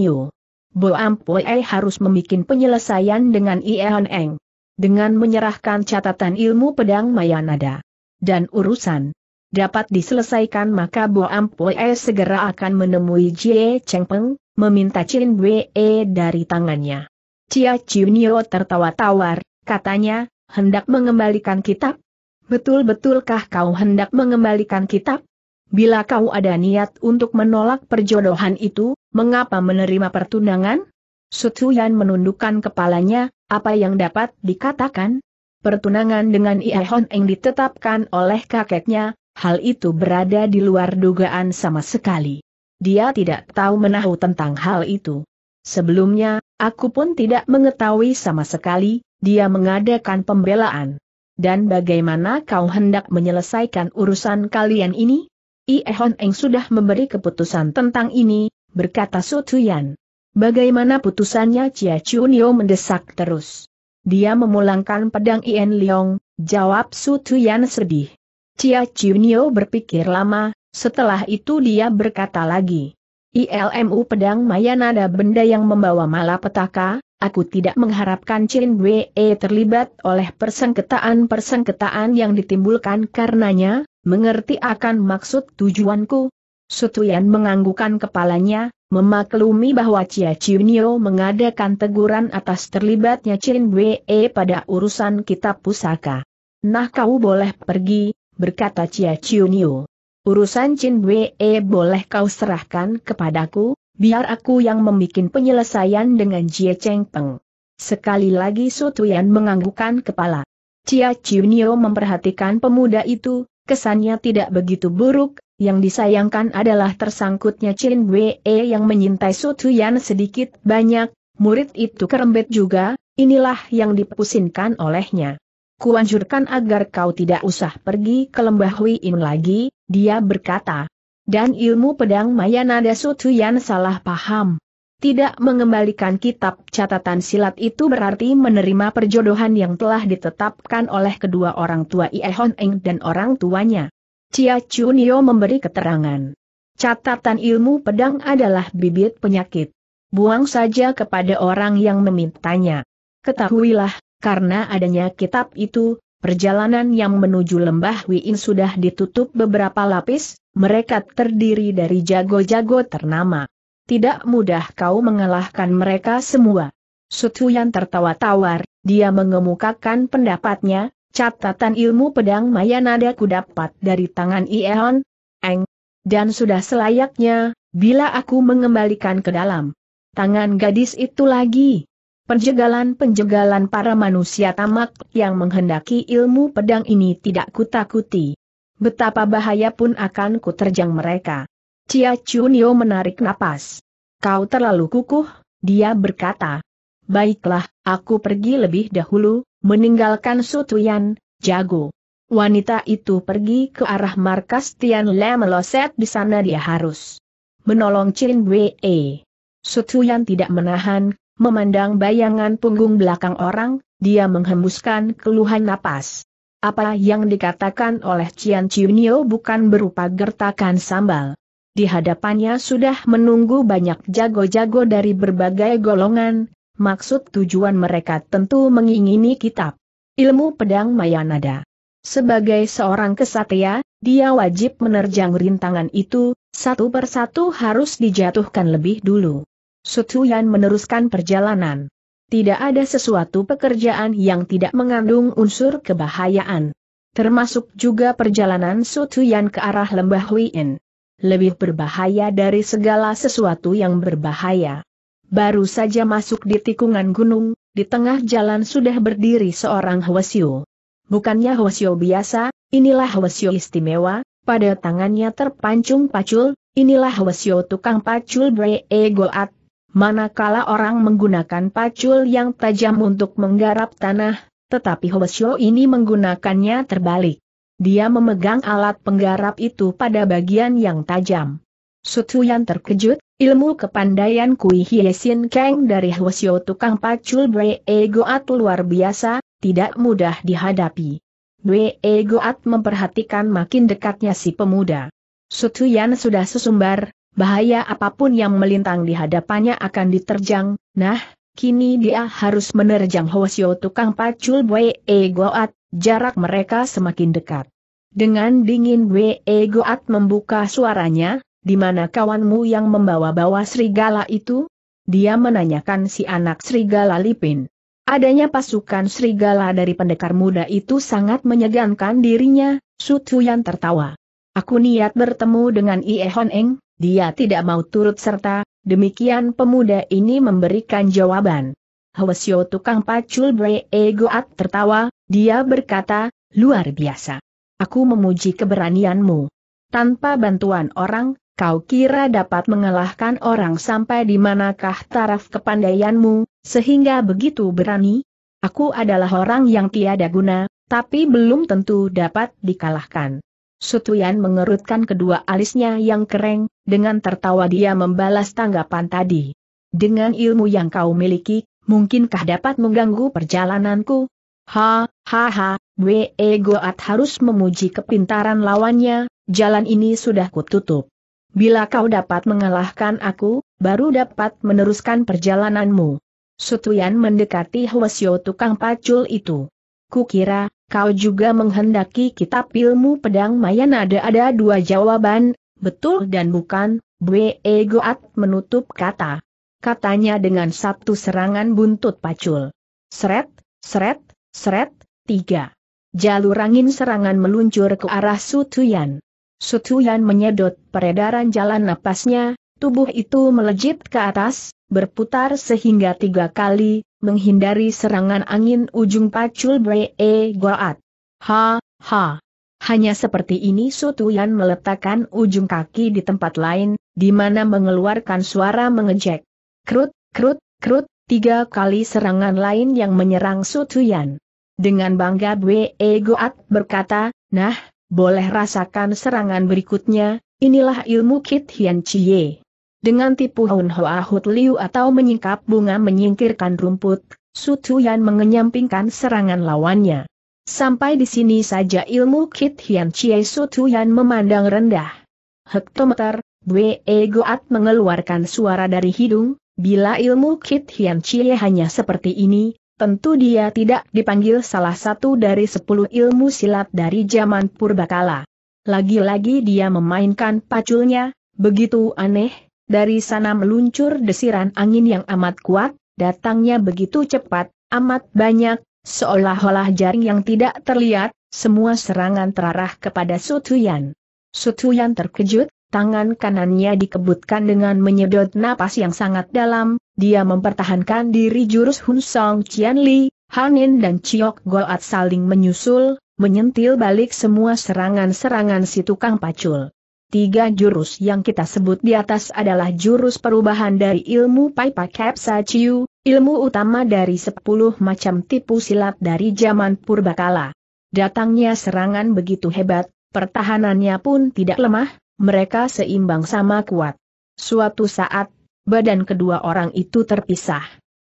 Bo Ampue harus membuat penyelesaian dengan Ieon Eng. Dengan menyerahkan catatan ilmu pedang Mayanada. Dan urusan dapat diselesaikan maka Bo Ampue segera akan menemui Jie Peng, meminta Chin Wei dari tangannya. Cia Ciunio tertawa tawar, katanya, hendak mengembalikan kitab? Betul-betulkah kau hendak mengembalikan kitab? Bila kau ada niat untuk menolak perjodohan itu, mengapa menerima pertunangan? Sutuyan menundukkan kepalanya, apa yang dapat dikatakan? Pertunangan dengan Iehon Eng ditetapkan oleh kakeknya, hal itu berada di luar dugaan sama sekali. Dia tidak tahu menahu tentang hal itu. Sebelumnya, Aku pun tidak mengetahui sama sekali, dia mengadakan pembelaan. Dan bagaimana kau hendak menyelesaikan urusan kalian ini? Iehon Eng sudah memberi keputusan tentang ini, berkata Sutuyan. Bagaimana putusannya Chia Chunio mendesak terus. Dia memulangkan pedang Ien Leong, jawab Sutuyan sedih. Chia Chunio berpikir lama, setelah itu dia berkata lagi. ILMU pedang mayan ada benda yang membawa malapetaka, aku tidak mengharapkan Chin Wei terlibat oleh persengketaan-persengketaan yang ditimbulkan karenanya, mengerti akan maksud tujuanku. Sutuyan menganggukan kepalanya, memaklumi bahwa Chia Ciunio mengadakan teguran atas terlibatnya Chin Wei pada urusan kitab pusaka. Nah kau boleh pergi, berkata Chia Ciunio urusan Chin Wee eh, boleh kau serahkan kepadaku, biar aku yang membuat penyelesaian dengan Jie Cheng Peng. Sekali lagi Sutuyan menganggukkan kepala. Cia Chunio memperhatikan pemuda itu, kesannya tidak begitu buruk, yang disayangkan adalah tersangkutnya Chin Wee eh, yang menyintai Sutuyan sedikit banyak, murid itu kerembet juga, inilah yang dipusinkan olehnya kuanjurkan agar kau tidak usah pergi ke lembah Huiin lagi, dia berkata. Dan ilmu pedang Mayanada Sutuyan salah paham. Tidak mengembalikan kitab catatan silat itu berarti menerima perjodohan yang telah ditetapkan oleh kedua orang tua Iehon Eng dan orang tuanya. Cia Chunio memberi keterangan. Catatan ilmu pedang adalah bibit penyakit. Buang saja kepada orang yang memintanya. Ketahuilah, karena adanya kitab itu, perjalanan yang menuju lembah Wiin sudah ditutup beberapa lapis, mereka terdiri dari jago-jago ternama. Tidak mudah kau mengalahkan mereka semua. yang tertawa tawar, dia mengemukakan pendapatnya, catatan ilmu pedang Mayanada ku dapat dari tangan Ieon, Eng, dan sudah selayaknya, bila aku mengembalikan ke dalam tangan gadis itu lagi, Penjegalan-penjegalan para manusia tamak yang menghendaki ilmu pedang ini tidak kutakuti. Betapa bahaya pun akan kuterjang mereka. Cia Chunio menarik napas. Kau terlalu kukuh, dia berkata. Baiklah, aku pergi lebih dahulu, meninggalkan Sutuyan, jago. Wanita itu pergi ke arah markas Tian Le Meloset di sana dia harus menolong Chin Wei. Sutuyan tidak menahan Memandang bayangan punggung belakang orang, dia menghembuskan keluhan napas. Apa yang dikatakan oleh Cian Chiunio bukan berupa gertakan sambal. Di hadapannya sudah menunggu banyak jago-jago dari berbagai golongan, maksud tujuan mereka tentu mengingini kitab ilmu pedang Mayanada. Sebagai seorang kesatria, dia wajib menerjang rintangan itu, satu persatu harus dijatuhkan lebih dulu. Sutuyan meneruskan perjalanan. Tidak ada sesuatu pekerjaan yang tidak mengandung unsur kebahayaan. Termasuk juga perjalanan Sutuyan ke arah lembah Huiin. Lebih berbahaya dari segala sesuatu yang berbahaya. Baru saja masuk di tikungan gunung, di tengah jalan sudah berdiri seorang Hwasyo. Bukannya Hwasyo biasa, inilah Hwasyo istimewa, pada tangannya terpancung pacul, inilah Hwasyo tukang pacul Bre Egoat Manakala orang menggunakan pacul yang tajam untuk menggarap tanah, tetapi Hwasyo ini menggunakannya terbalik. Dia memegang alat penggarap itu pada bagian yang tajam. Sutuyan terkejut, ilmu kepandaian Kui Hyesin Kang dari Hwasyo tukang pacul bre Goat luar biasa, tidak mudah dihadapi. Bre Goat memperhatikan makin dekatnya si pemuda. Sutuyan sudah sesumbar, bahaya apapun yang melintang di hadapannya akan diterjang, nah, kini dia harus menerjang Hosio tukang pacul Bwe e Goat, jarak mereka semakin dekat. Dengan dingin Bwe e Goat membuka suaranya, di mana kawanmu yang membawa-bawa serigala itu? Dia menanyakan si anak serigala Lipin. Adanya pasukan serigala dari pendekar muda itu sangat menyegankan dirinya, Su Tuyan tertawa. Aku niat bertemu dengan Ie Eng, dia tidak mau turut serta, demikian pemuda ini memberikan jawaban. Hwasyo tukang pacul bre egoat tertawa, dia berkata, luar biasa. Aku memuji keberanianmu. Tanpa bantuan orang, kau kira dapat mengalahkan orang sampai di manakah taraf kepandaianmu, sehingga begitu berani? Aku adalah orang yang tiada guna, tapi belum tentu dapat dikalahkan. Sutuyan mengerutkan kedua alisnya yang kering, dengan tertawa dia membalas tanggapan tadi. Dengan ilmu yang kau miliki, mungkinkah dapat mengganggu perjalananku? Ha, ha ha, we egoat harus memuji kepintaran lawannya, jalan ini sudah kututup. Bila kau dapat mengalahkan aku, baru dapat meneruskan perjalananmu. Sutuyan mendekati Hwasyo tukang pacul itu. Kukira, kau juga menghendaki kitab ilmu pedang mayan ada-ada dua jawaban, betul dan bukan, B.E. Goat menutup kata. Katanya dengan satu serangan buntut pacul. Seret, seret, seret, tiga. Jalur angin serangan meluncur ke arah Sutuyan. Sutuyan menyedot peredaran jalan napasnya, tubuh itu melejit ke atas, berputar sehingga tiga kali, menghindari serangan angin ujung pacul Bre e Goat. Ha, ha. Hanya seperti ini Sutuyan meletakkan ujung kaki di tempat lain, di mana mengeluarkan suara mengejek. Krut, krut, krut, tiga kali serangan lain yang menyerang Sutuyan. Dengan bangga Bre e Goat berkata, nah, boleh rasakan serangan berikutnya, inilah ilmu Kit Hian Chie. Dengan tipu Hun Hoa Hut Liu atau menyingkap bunga menyingkirkan rumput, Su Tuyan mengenyampingkan serangan lawannya. Sampai di sini saja ilmu Kit Hian Chie Su Tuyan memandang rendah. Hektometer, Bwe Goat mengeluarkan suara dari hidung, bila ilmu Kit Hian Chie hanya seperti ini, tentu dia tidak dipanggil salah satu dari sepuluh ilmu silat dari zaman purbakala. Lagi-lagi dia memainkan paculnya, begitu aneh, dari sana meluncur desiran angin yang amat kuat, datangnya begitu cepat, amat banyak, seolah-olah jaring yang tidak terlihat, semua serangan terarah kepada Sutuyan. Sutuyan terkejut, tangan kanannya dikebutkan dengan menyedot napas yang sangat dalam, dia mempertahankan diri jurus Hun Song Qian Li, Hanin dan Chiok Goat saling menyusul, menyentil balik semua serangan-serangan si tukang pacul. Tiga jurus yang kita sebut di atas adalah jurus perubahan dari ilmu Paipa Kapsa Chiu, ilmu utama dari sepuluh macam tipu silat dari zaman purbakala. Datangnya serangan begitu hebat, pertahanannya pun tidak lemah, mereka seimbang sama kuat. Suatu saat, badan kedua orang itu terpisah.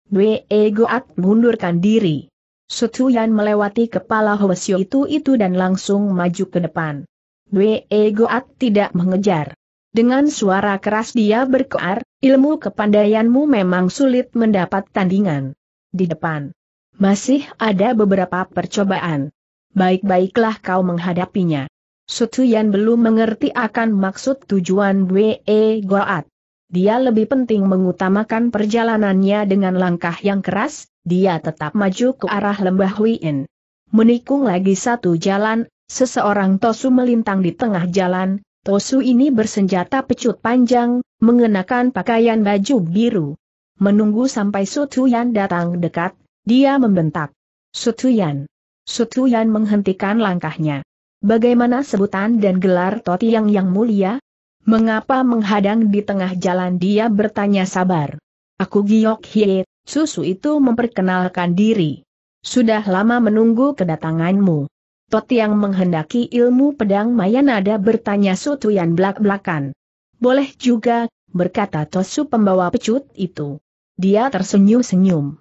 Wei Goat mundurkan diri. Sutuyan melewati kepala Hwasyo itu itu dan langsung maju ke depan. Bwe Goat tidak mengejar. Dengan suara keras dia berkear, ilmu kepandaianmu memang sulit mendapat tandingan. Di depan. Masih ada beberapa percobaan. Baik-baiklah kau menghadapinya. Sutuyan belum mengerti akan maksud tujuan Bwe Goat. Dia lebih penting mengutamakan perjalanannya dengan langkah yang keras, dia tetap maju ke arah lembah Huyin. Menikung lagi satu jalan, Seseorang Tosu melintang di tengah jalan, Tosu ini bersenjata pecut panjang, mengenakan pakaian baju biru. Menunggu sampai Sutuyan datang dekat, dia membentak. Sutuyan. Sutuyan menghentikan langkahnya. Bagaimana sebutan dan gelar Toti yang mulia? Mengapa menghadang di tengah jalan dia bertanya sabar. Aku Giok Hie, susu itu memperkenalkan diri. Sudah lama menunggu kedatanganmu. Tot yang menghendaki ilmu pedang Mayanada bertanya Sutuyan belak-belakan. Boleh juga, berkata Tosu pembawa pecut itu. Dia tersenyum-senyum.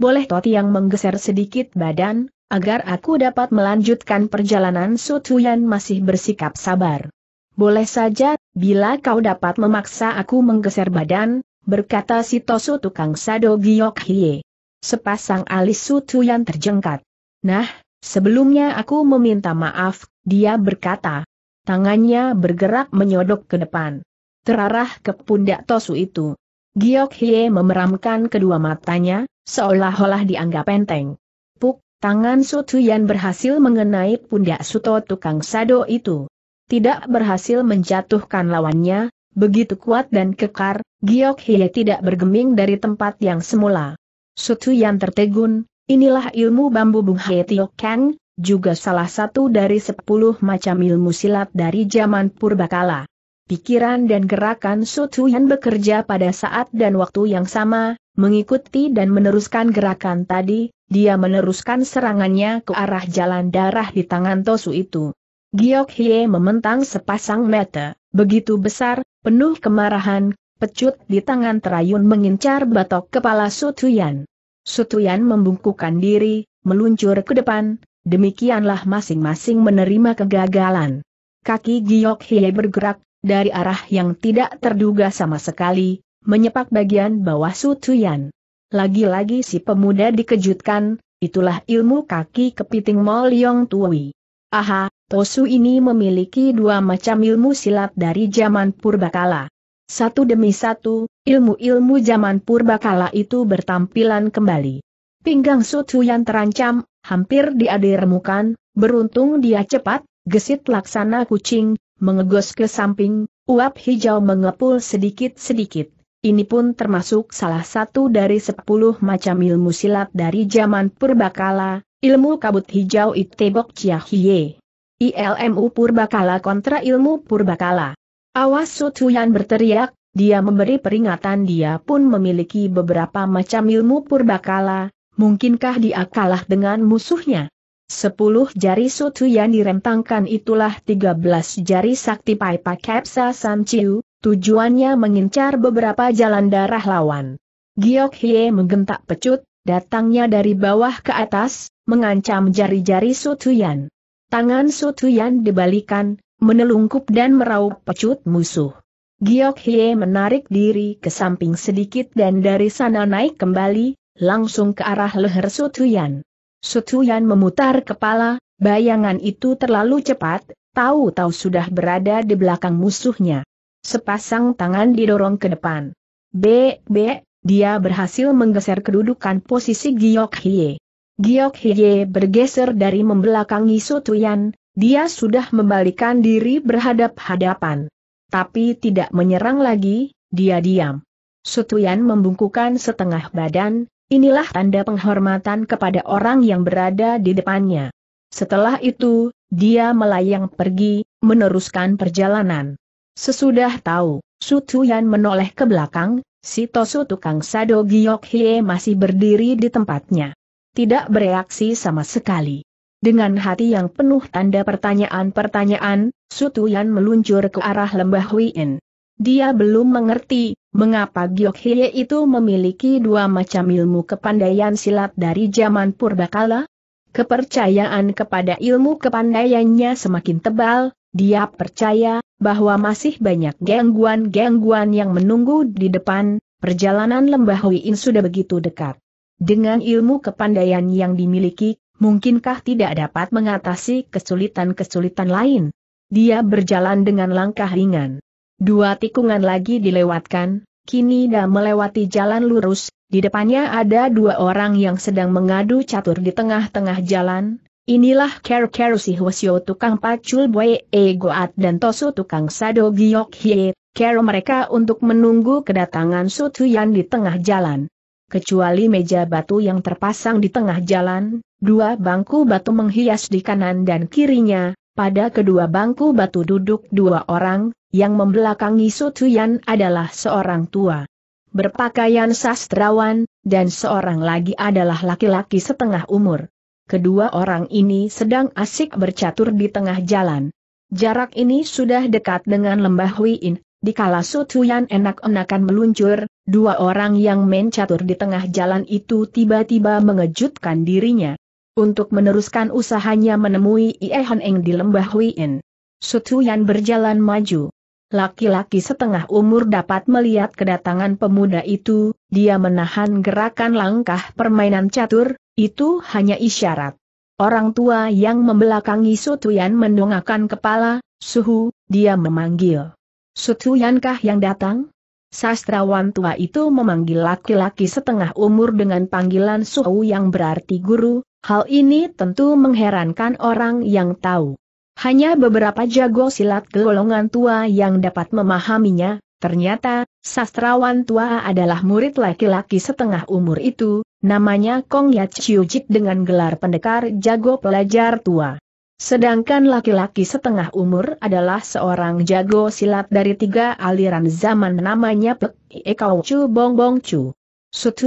Boleh Tot yang menggeser sedikit badan, agar aku dapat melanjutkan perjalanan Sutuyan masih bersikap sabar. Boleh saja, bila kau dapat memaksa aku menggeser badan, berkata si Tosu tukang Sado giyok Hie. Sepasang alis Sutuyan terjengkat. Nah, Sebelumnya aku meminta maaf, dia berkata. Tangannya bergerak menyodok ke depan. Terarah ke pundak Tosu itu. Giok Hie memeramkan kedua matanya, seolah-olah dianggap enteng. Puk, tangan Sutu Sutuyan berhasil mengenai pundak Suto tukang sado itu. Tidak berhasil menjatuhkan lawannya, begitu kuat dan kekar, Giok Hie tidak bergeming dari tempat yang semula. Sutu Sutuyan tertegun, Inilah ilmu bambu Tio Kang, juga salah satu dari sepuluh macam ilmu silat dari zaman purbakala. Pikiran dan gerakan Sutuyan bekerja pada saat dan waktu yang sama, mengikuti dan meneruskan gerakan tadi, dia meneruskan serangannya ke arah jalan darah di tangan Tosu itu. Giok Hie mementang sepasang mata, begitu besar, penuh kemarahan, pecut di tangan terayun mengincar batok kepala Sutuyan. Sutuyan membungkukkan diri, meluncur ke depan, demikianlah masing-masing menerima kegagalan. Kaki Giok Hie bergerak, dari arah yang tidak terduga sama sekali, menyepak bagian bawah Sutuyan. Lagi-lagi si pemuda dikejutkan, itulah ilmu kaki kepiting Mol Yong Tui. Aha, Tosu ini memiliki dua macam ilmu silat dari zaman purbakala. Satu demi satu, ilmu-ilmu zaman purbakala itu bertampilan kembali. Pinggang Sutu yang terancam, hampir diadiremukan, beruntung dia cepat, gesit laksana kucing, mengegos ke samping, uap hijau mengepul sedikit-sedikit. Ini pun termasuk salah satu dari sepuluh macam ilmu silat dari zaman purbakala, ilmu kabut hijau itebok ciahie. ILMU purbakala kontra ilmu purbakala. Awas Sutuyan berteriak, dia memberi peringatan dia pun memiliki beberapa macam ilmu purbakala, mungkinkah dia kalah dengan musuhnya? Sepuluh jari Sutuyan yang direntangkan itulah tiga belas jari sakti Paipa Kepsa Samciu, tujuannya mengincar beberapa jalan darah lawan. Giok Hye menggentak pecut, datangnya dari bawah ke atas, mengancam jari-jari Sutuyan. Tangan Sutuyan dibalikan, menelungkup dan meraup pecut musuh. Giok Hie menarik diri ke samping sedikit dan dari sana naik kembali, langsung ke arah leher Sutuyan. Sutuyan memutar kepala, bayangan itu terlalu cepat, tahu-tahu sudah berada di belakang musuhnya. Sepasang tangan didorong ke depan. B, B, dia berhasil menggeser kedudukan posisi Giok Hie. Giok Hye bergeser dari membelakangi Sutuyan, dia sudah membalikan diri berhadap-hadapan. Tapi tidak menyerang lagi, dia diam. Sutuyan membungkukan setengah badan, inilah tanda penghormatan kepada orang yang berada di depannya. Setelah itu, dia melayang pergi, meneruskan perjalanan. Sesudah tahu, Sutuyan menoleh ke belakang, si Tosu tukang Sado Giyok masih berdiri di tempatnya. Tidak bereaksi sama sekali. Dengan hati yang penuh tanda pertanyaan-pertanyaan, Sutuyan meluncur ke arah lembah Huiin. Dia belum mengerti, mengapa Gyokhye itu memiliki dua macam ilmu kepandaian silat dari zaman purbakala? Kepercayaan kepada ilmu kepandaiannya semakin tebal, dia percaya bahwa masih banyak gangguan-gangguan yang menunggu di depan, perjalanan lembah Huiin sudah begitu dekat. Dengan ilmu kepandaian yang dimiliki, mungkinkah tidak dapat mengatasi kesulitan-kesulitan lain? Dia berjalan dengan langkah ringan. Dua tikungan lagi dilewatkan, kini dah melewati jalan lurus, di depannya ada dua orang yang sedang mengadu catur di tengah-tengah jalan, Inilah Ker Ker si Hwasyo tukang pacul Boye E Goat dan Tosu tukang Sado Giyok Hie, Ker mereka untuk menunggu kedatangan Sutuyan di tengah jalan kecuali meja batu yang terpasang di tengah jalan, dua bangku batu menghias di kanan dan kirinya, pada kedua bangku batu duduk dua orang, yang membelakangi Sutuyan adalah seorang tua. Berpakaian sastrawan, dan seorang lagi adalah laki-laki setengah umur. Kedua orang ini sedang asik bercatur di tengah jalan. Jarak ini sudah dekat dengan lembah Huiin, dikala Sutuyan enak-enakan meluncur, Dua orang yang main catur di tengah jalan itu tiba-tiba mengejutkan dirinya. Untuk meneruskan usahanya menemui Ie Eng di lembah Huyen. Sutuyan berjalan maju. Laki-laki setengah umur dapat melihat kedatangan pemuda itu, dia menahan gerakan langkah permainan catur, itu hanya isyarat. Orang tua yang membelakangi Sutuyan mendongakkan kepala, Suhu, dia memanggil. Sutuyankah yang datang? Sastrawan tua itu memanggil laki-laki setengah umur dengan panggilan suhu yang berarti guru, hal ini tentu mengherankan orang yang tahu. Hanya beberapa jago silat golongan tua yang dapat memahaminya, ternyata, sastrawan tua adalah murid laki-laki setengah umur itu, namanya Kong Yat Chiu Jit dengan gelar pendekar jago pelajar tua. Sedangkan laki-laki setengah umur adalah seorang jago silat dari tiga aliran zaman namanya Pek Ekao Chu Bong Bong Chu.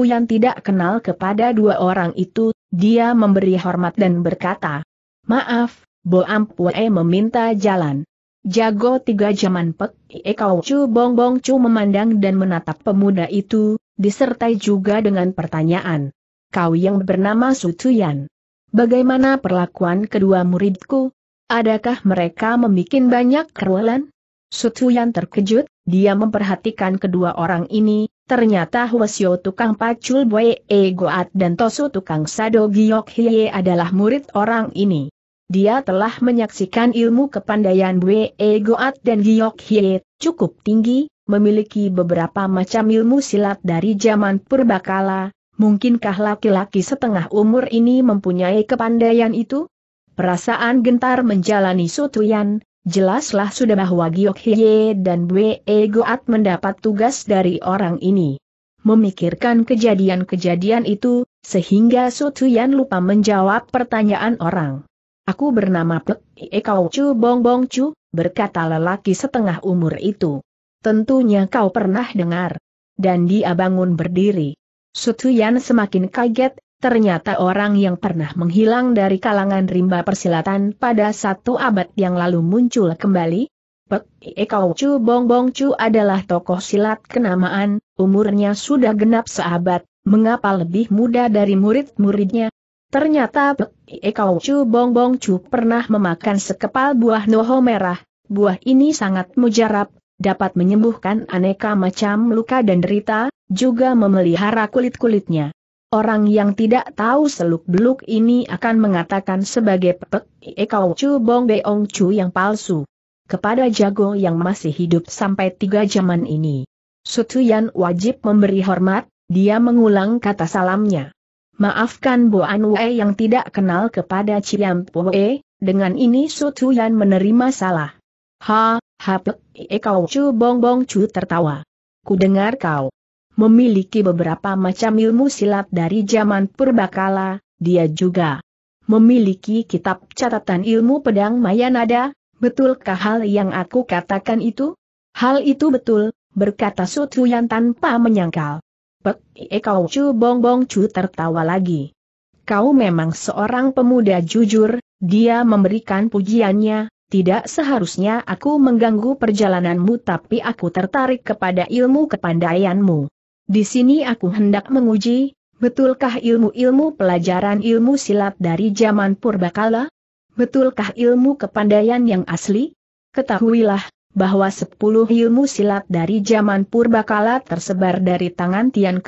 yang tidak kenal kepada dua orang itu, dia memberi hormat dan berkata, Maaf, Bo Ampue meminta jalan. Jago tiga zaman Pek Ekao Chu Bong Bong Chu memandang dan menatap pemuda itu, disertai juga dengan pertanyaan. Kau yang bernama Sutuyan. Bagaimana perlakuan kedua muridku? Adakah mereka membuat banyak kerulan? Sutuyan terkejut, dia memperhatikan kedua orang ini, ternyata Hwasyo tukang pacul Boye e Goat dan Tosu tukang Sado Giok Hiye adalah murid orang ini. Dia telah menyaksikan ilmu kepandaian Boye e Goat dan Giok Hiye, cukup tinggi, memiliki beberapa macam ilmu silat dari zaman purbakala, Mungkinkah laki-laki setengah umur ini mempunyai kepandaian itu? Perasaan gentar menjalani sutuyan, jelaslah sudah bahwa Giok Hye dan Bwe Goat mendapat tugas dari orang ini. Memikirkan kejadian-kejadian itu, sehingga sutuyan lupa menjawab pertanyaan orang. Aku bernama Pek Ekau Chu Bong Bong Chu, berkata lelaki setengah umur itu. Tentunya kau pernah dengar. Dan dia bangun berdiri. Sutuyan semakin kaget, ternyata orang yang pernah menghilang dari kalangan rimba persilatan pada satu abad yang lalu muncul kembali. Pek Ekau Chu Bong Bong Chu adalah tokoh silat kenamaan, umurnya sudah genap seabad, mengapa lebih muda dari murid-muridnya? Ternyata Pek Ekau Chu Bong Bong Chu pernah memakan sekepal buah noho merah, buah ini sangat mujarab, dapat menyembuhkan aneka macam luka dan derita, juga memelihara kulit-kulitnya. Orang yang tidak tahu seluk-beluk ini akan mengatakan sebagai pepek Ekau Chu Bong Beong Chu yang palsu. Kepada jago yang masih hidup sampai tiga zaman ini. Sutuyan wajib memberi hormat, dia mengulang kata salamnya. Maafkan Bu Anwe yang tidak kenal kepada Ciam e. dengan ini Sutuyan menerima salah. Ha, Hapek, eh, kau cu Bong Bong cu tertawa. Ku dengar kau memiliki beberapa macam ilmu silat dari zaman purbakala, dia juga memiliki kitab catatan ilmu pedang Mayanada, betulkah hal yang aku katakan itu? Hal itu betul, berkata Sutuyan tanpa menyangkal. Pek, eh, kau cu Bong Bong cu tertawa lagi. Kau memang seorang pemuda jujur, dia memberikan pujiannya, tidak seharusnya aku mengganggu perjalananmu tapi aku tertarik kepada ilmu kepandaianmu. Di sini aku hendak menguji, betulkah ilmu-ilmu pelajaran ilmu silat dari zaman purbakala? Betulkah ilmu kepandaian yang asli? Ketahuilah, bahwa sepuluh ilmu silat dari zaman purbakala tersebar dari tangan Tian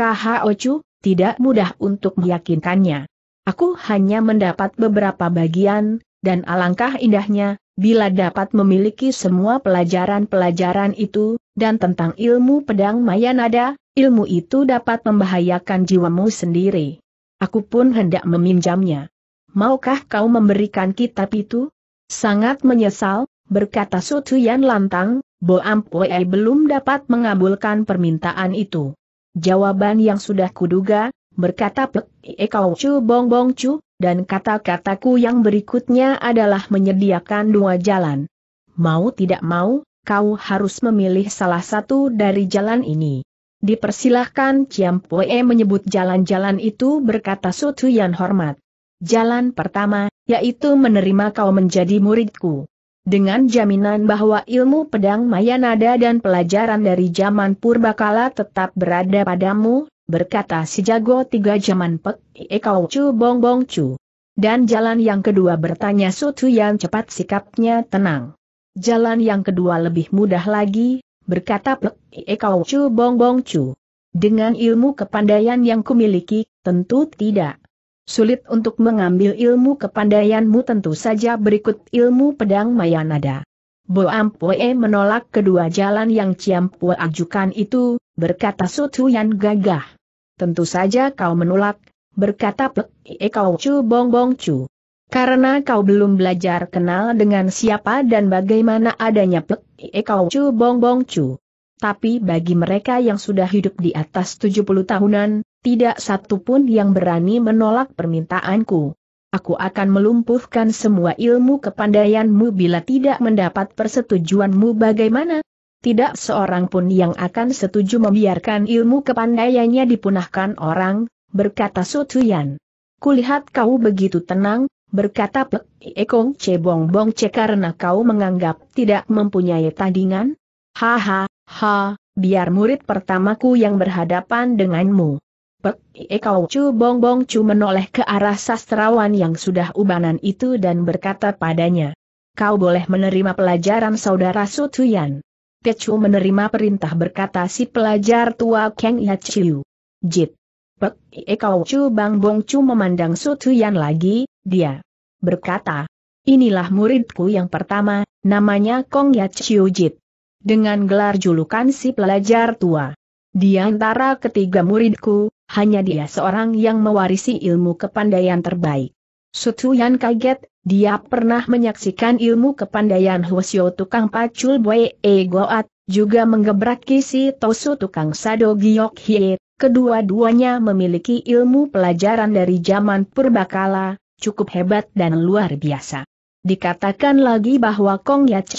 Ocu, tidak mudah untuk meyakinkannya. Aku hanya mendapat beberapa bagian, dan alangkah indahnya, Bila dapat memiliki semua pelajaran-pelajaran itu, dan tentang ilmu pedang Mayanada, ilmu itu dapat membahayakan jiwamu sendiri. Aku pun hendak meminjamnya. Maukah kau memberikan kitab itu? Sangat menyesal, berkata Sutu Sutuyan lantang, Bo Ampue belum dapat mengabulkan permintaan itu. Jawaban yang sudah kuduga, berkata Pek Ie Kau Chu Bong Bong Chu, dan kata-kataku yang berikutnya adalah menyediakan dua jalan. Mau tidak mau, kau harus memilih salah satu dari jalan ini. Dipersilahkan Ciam Pue menyebut jalan-jalan itu berkata Sutu yang hormat. Jalan pertama, yaitu menerima kau menjadi muridku. Dengan jaminan bahwa ilmu pedang Mayanada dan pelajaran dari zaman purbakala tetap berada padamu, berkata si jago tiga jaman pek, e kau cu bong bong cu. Dan jalan yang kedua bertanya Sutu yang cepat sikapnya tenang. Jalan yang kedua lebih mudah lagi, berkata pek, e kau cu bong bong cu. Dengan ilmu kepandaian yang kumiliki, tentu tidak. Sulit untuk mengambil ilmu kepandaianmu tentu saja berikut ilmu pedang Mayanada. Boam Poe menolak kedua jalan yang Ciampue ajukan itu, berkata Sutuyan gagah tentu saja kau menolak, berkata Pek Ie Kau Chu Bong Bong Chu. Karena kau belum belajar kenal dengan siapa dan bagaimana adanya Pek Ie Kau Chu Bong Bong Chu. Tapi bagi mereka yang sudah hidup di atas 70 tahunan, tidak satupun yang berani menolak permintaanku. Aku akan melumpuhkan semua ilmu kepandaianmu bila tidak mendapat persetujuanmu bagaimana? tidak seorang pun yang akan setuju membiarkan ilmu kepandaiannya dipunahkan orang, berkata Sutuyan. Kulihat kau begitu tenang, berkata Pek Ekong Cebong Bong Ce karena kau menganggap tidak mempunyai tandingan? Haha, ha, biar murid pertamaku yang berhadapan denganmu. Pek Ekong Cu Bong Bong menoleh ke arah sastrawan yang sudah ubanan itu dan berkata padanya. Kau boleh menerima pelajaran saudara Sutuyan. Techu menerima perintah berkata si pelajar tua Kang Yachiu. Jit. Pek Ekau Chu Bang Bong Chu memandang Sutuyan lagi, dia berkata, inilah muridku yang pertama, namanya Kong Yachiu Jit. Dengan gelar julukan si pelajar tua. Di antara ketiga muridku, hanya dia seorang yang mewarisi ilmu kepandaian terbaik. Sutuyan kaget, dia pernah menyaksikan ilmu kepandaian Huosyo tukang pacul Boe E Goat, juga menggebrak kisi Tosu tukang Sado Giok Hie, kedua-duanya memiliki ilmu pelajaran dari zaman purbakala, cukup hebat dan luar biasa. Dikatakan lagi bahwa Kong Yat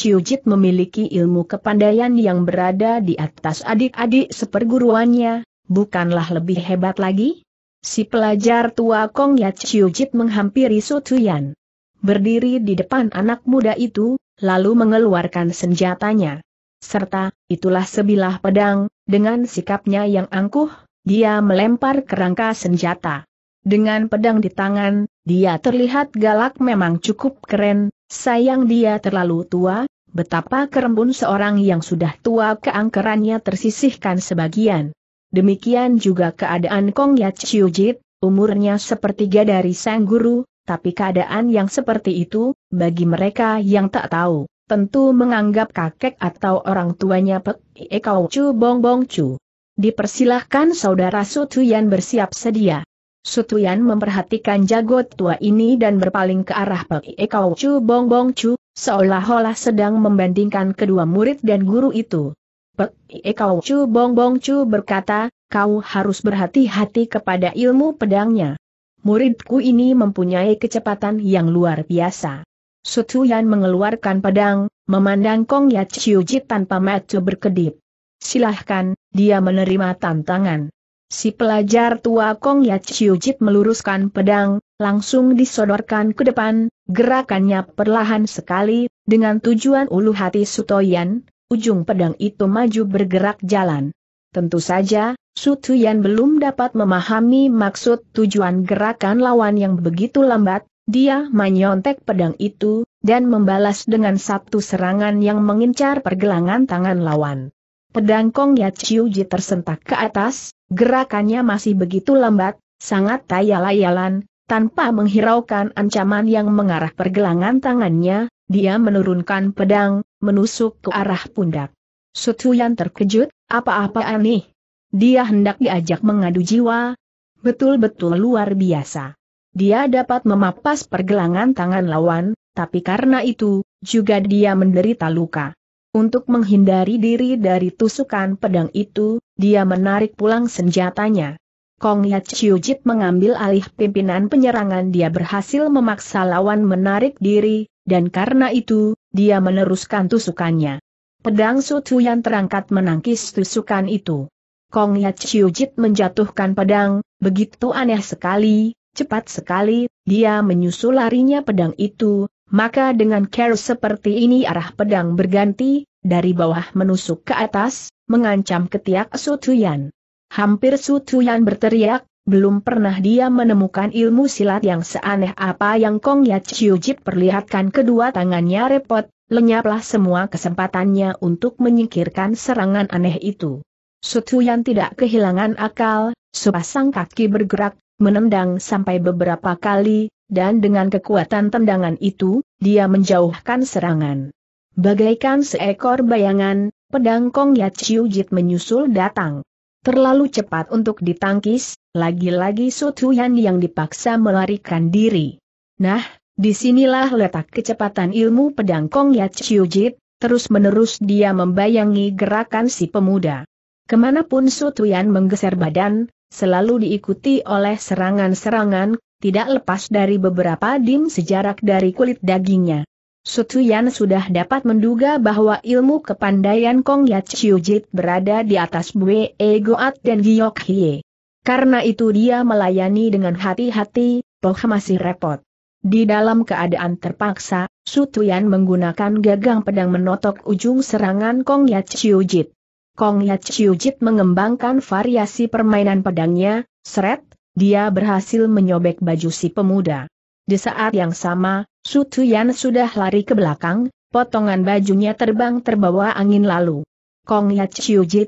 memiliki ilmu kepandaian yang berada di atas adik-adik seperguruannya, bukanlah lebih hebat lagi? Si pelajar tua Kong Yat menghampiri menghampiri Sutuyan berdiri di depan anak muda itu, lalu mengeluarkan senjatanya. Serta, itulah sebilah pedang, dengan sikapnya yang angkuh, dia melempar kerangka senjata. Dengan pedang di tangan, dia terlihat galak memang cukup keren, sayang dia terlalu tua, betapa kerembun seorang yang sudah tua keangkerannya tersisihkan sebagian. Demikian juga keadaan Kong Yat Chiu Jit, umurnya sepertiga dari sang guru, tapi keadaan yang seperti itu, bagi mereka yang tak tahu, tentu menganggap kakek atau orang tuanya Pek Ekau Chu Bong Bong Chu. Dipersilahkan saudara Sutuyan bersiap sedia. Sutuyan memperhatikan jagot tua ini dan berpaling ke arah Pek Ekau Chu Bong Bong Chu, seolah-olah sedang membandingkan kedua murid dan guru itu. Pek Ekau Chu Bong Bong Chu berkata, kau harus berhati-hati kepada ilmu pedangnya muridku ini mempunyai kecepatan yang luar biasa. Sutuyan mengeluarkan pedang, memandang Kong Yachiuji tanpa mata berkedip. Silahkan, dia menerima tantangan. Si pelajar tua Kong Yachiuji meluruskan pedang, langsung disodorkan ke depan, gerakannya perlahan sekali, dengan tujuan ulu hati Sutoyan, ujung pedang itu maju bergerak jalan. Tentu saja, Su Tuyan belum dapat memahami maksud tujuan gerakan lawan yang begitu lambat, dia menyontek pedang itu, dan membalas dengan satu serangan yang mengincar pergelangan tangan lawan. Pedang Kong Ya tersentak ke atas, gerakannya masih begitu lambat, sangat tayal-ayalan, tanpa menghiraukan ancaman yang mengarah pergelangan tangannya, dia menurunkan pedang, menusuk ke arah pundak. Sutuyan terkejut, apa-apaan nih? Dia hendak diajak mengadu jiwa? Betul-betul luar biasa. Dia dapat memapas pergelangan tangan lawan, tapi karena itu, juga dia menderita luka. Untuk menghindari diri dari tusukan pedang itu, dia menarik pulang senjatanya. Kong Yat Chiujit mengambil alih pimpinan penyerangan dia berhasil memaksa lawan menarik diri, dan karena itu, dia meneruskan tusukannya. Pedang Sutuyan terangkat menangkis tusukan itu. Kong Yat menjatuhkan pedang, begitu aneh sekali, cepat sekali, dia menyusul larinya pedang itu, maka dengan care seperti ini arah pedang berganti, dari bawah menusuk ke atas, mengancam ketiak Sutuyan. Hampir Sutuyan berteriak, belum pernah dia menemukan ilmu silat yang seaneh apa yang Kong Yat perlihatkan kedua tangannya repot, lenyaplah semua kesempatannya untuk menyingkirkan serangan aneh itu. Sutuyan tidak kehilangan akal, sepasang kaki bergerak, menendang sampai beberapa kali, dan dengan kekuatan tendangan itu, dia menjauhkan serangan. Bagaikan seekor bayangan, pedang Kong Yachiu Jit menyusul datang. Terlalu cepat untuk ditangkis, lagi-lagi Sutuyan yang dipaksa melarikan diri. Nah, Disinilah letak kecepatan ilmu pedang Kong Yat Ya Jit. terus-menerus dia membayangi gerakan si pemuda. Kemanapun Sutuyan menggeser badan, selalu diikuti oleh serangan-serangan, tidak lepas dari beberapa dim sejarak dari kulit dagingnya. Sutuyan sudah dapat menduga bahwa ilmu kepandaian Kong Yat Ya Jit berada di atas Bue e Goat dan Giok Hie. Karena itu dia melayani dengan hati-hati, toh masih repot. Di dalam keadaan terpaksa, Sutuyan menggunakan gagang pedang menotok ujung serangan Kong Yat Kong Yat mengembangkan variasi permainan pedangnya, seret, dia berhasil menyobek baju si pemuda. Di saat yang sama, Sutuyan sudah lari ke belakang, potongan bajunya terbang terbawa angin lalu. Kong Yat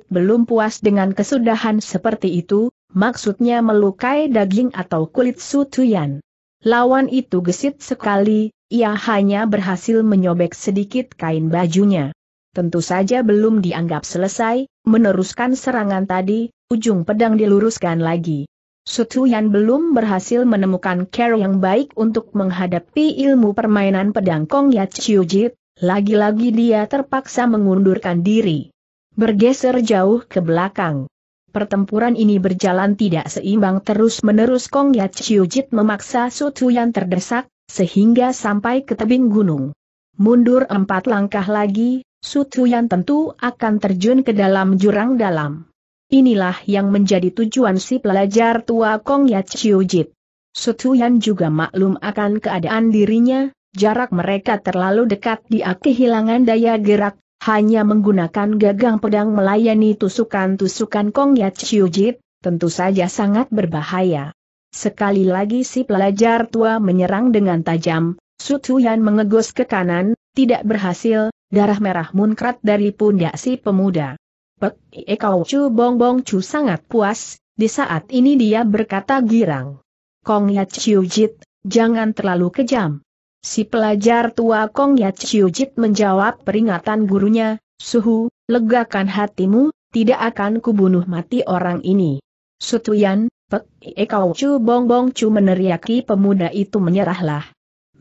belum puas dengan kesudahan seperti itu, maksudnya melukai daging atau kulit Sutuyan. Lawan itu gesit sekali, ia hanya berhasil menyobek sedikit kain bajunya. Tentu saja belum dianggap selesai, meneruskan serangan tadi, ujung pedang diluruskan lagi. Sutuyan belum berhasil menemukan care yang baik untuk menghadapi ilmu permainan pedang Kong Yachiujit, lagi-lagi dia terpaksa mengundurkan diri. Bergeser jauh ke belakang. Pertempuran ini berjalan tidak seimbang terus-menerus Kong Yat Jit memaksa Su Tuyan terdesak, sehingga sampai ke tebing gunung. Mundur empat langkah lagi, Su Tuyan tentu akan terjun ke dalam jurang dalam. Inilah yang menjadi tujuan si pelajar tua Kong Yat Jit. Su Tuyan juga maklum akan keadaan dirinya, jarak mereka terlalu dekat dia kehilangan daya gerak, hanya menggunakan gagang pedang melayani tusukan-tusukan Kong ya Jit, tentu saja sangat berbahaya. Sekali lagi si pelajar tua menyerang dengan tajam, Sutuyan mengegos ke kanan, tidak berhasil, darah merah munkrat dari pundak si pemuda. Pek Ekau cu Bong Bong Chu sangat puas, di saat ini dia berkata girang. Kong ya Jit, jangan terlalu kejam. Si pelajar tua Kong ya Jit menjawab peringatan gurunya, Suhu, legakan hatimu, tidak akan kubunuh mati orang ini. Sutuyan, Pek Ekau Chu Bong Bong Chu meneriaki pemuda itu menyerahlah.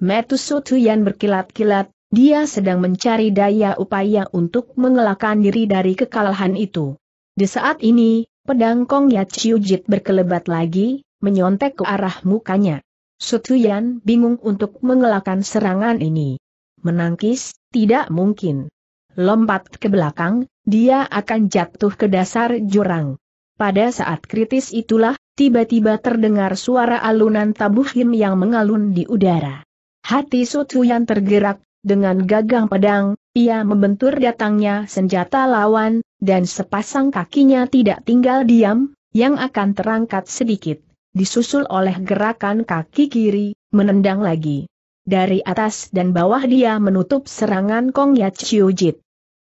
Metu Sutuyan berkilat-kilat, dia sedang mencari daya upaya untuk mengelakkan diri dari kekalahan itu. Di saat ini, pedang Kong ya Jit berkelebat lagi, menyontek ke arah mukanya. Sutuyan bingung untuk mengelakkan serangan ini. Menangkis, tidak mungkin. Lompat ke belakang, dia akan jatuh ke dasar jurang. Pada saat kritis itulah, tiba-tiba terdengar suara alunan tabuhim yang mengalun di udara. Hati Sutuyan tergerak, dengan gagang pedang, ia membentur datangnya senjata lawan, dan sepasang kakinya tidak tinggal diam, yang akan terangkat sedikit disusul oleh gerakan kaki kiri, menendang lagi. Dari atas dan bawah dia menutup serangan Kong Yat Chiu Jit.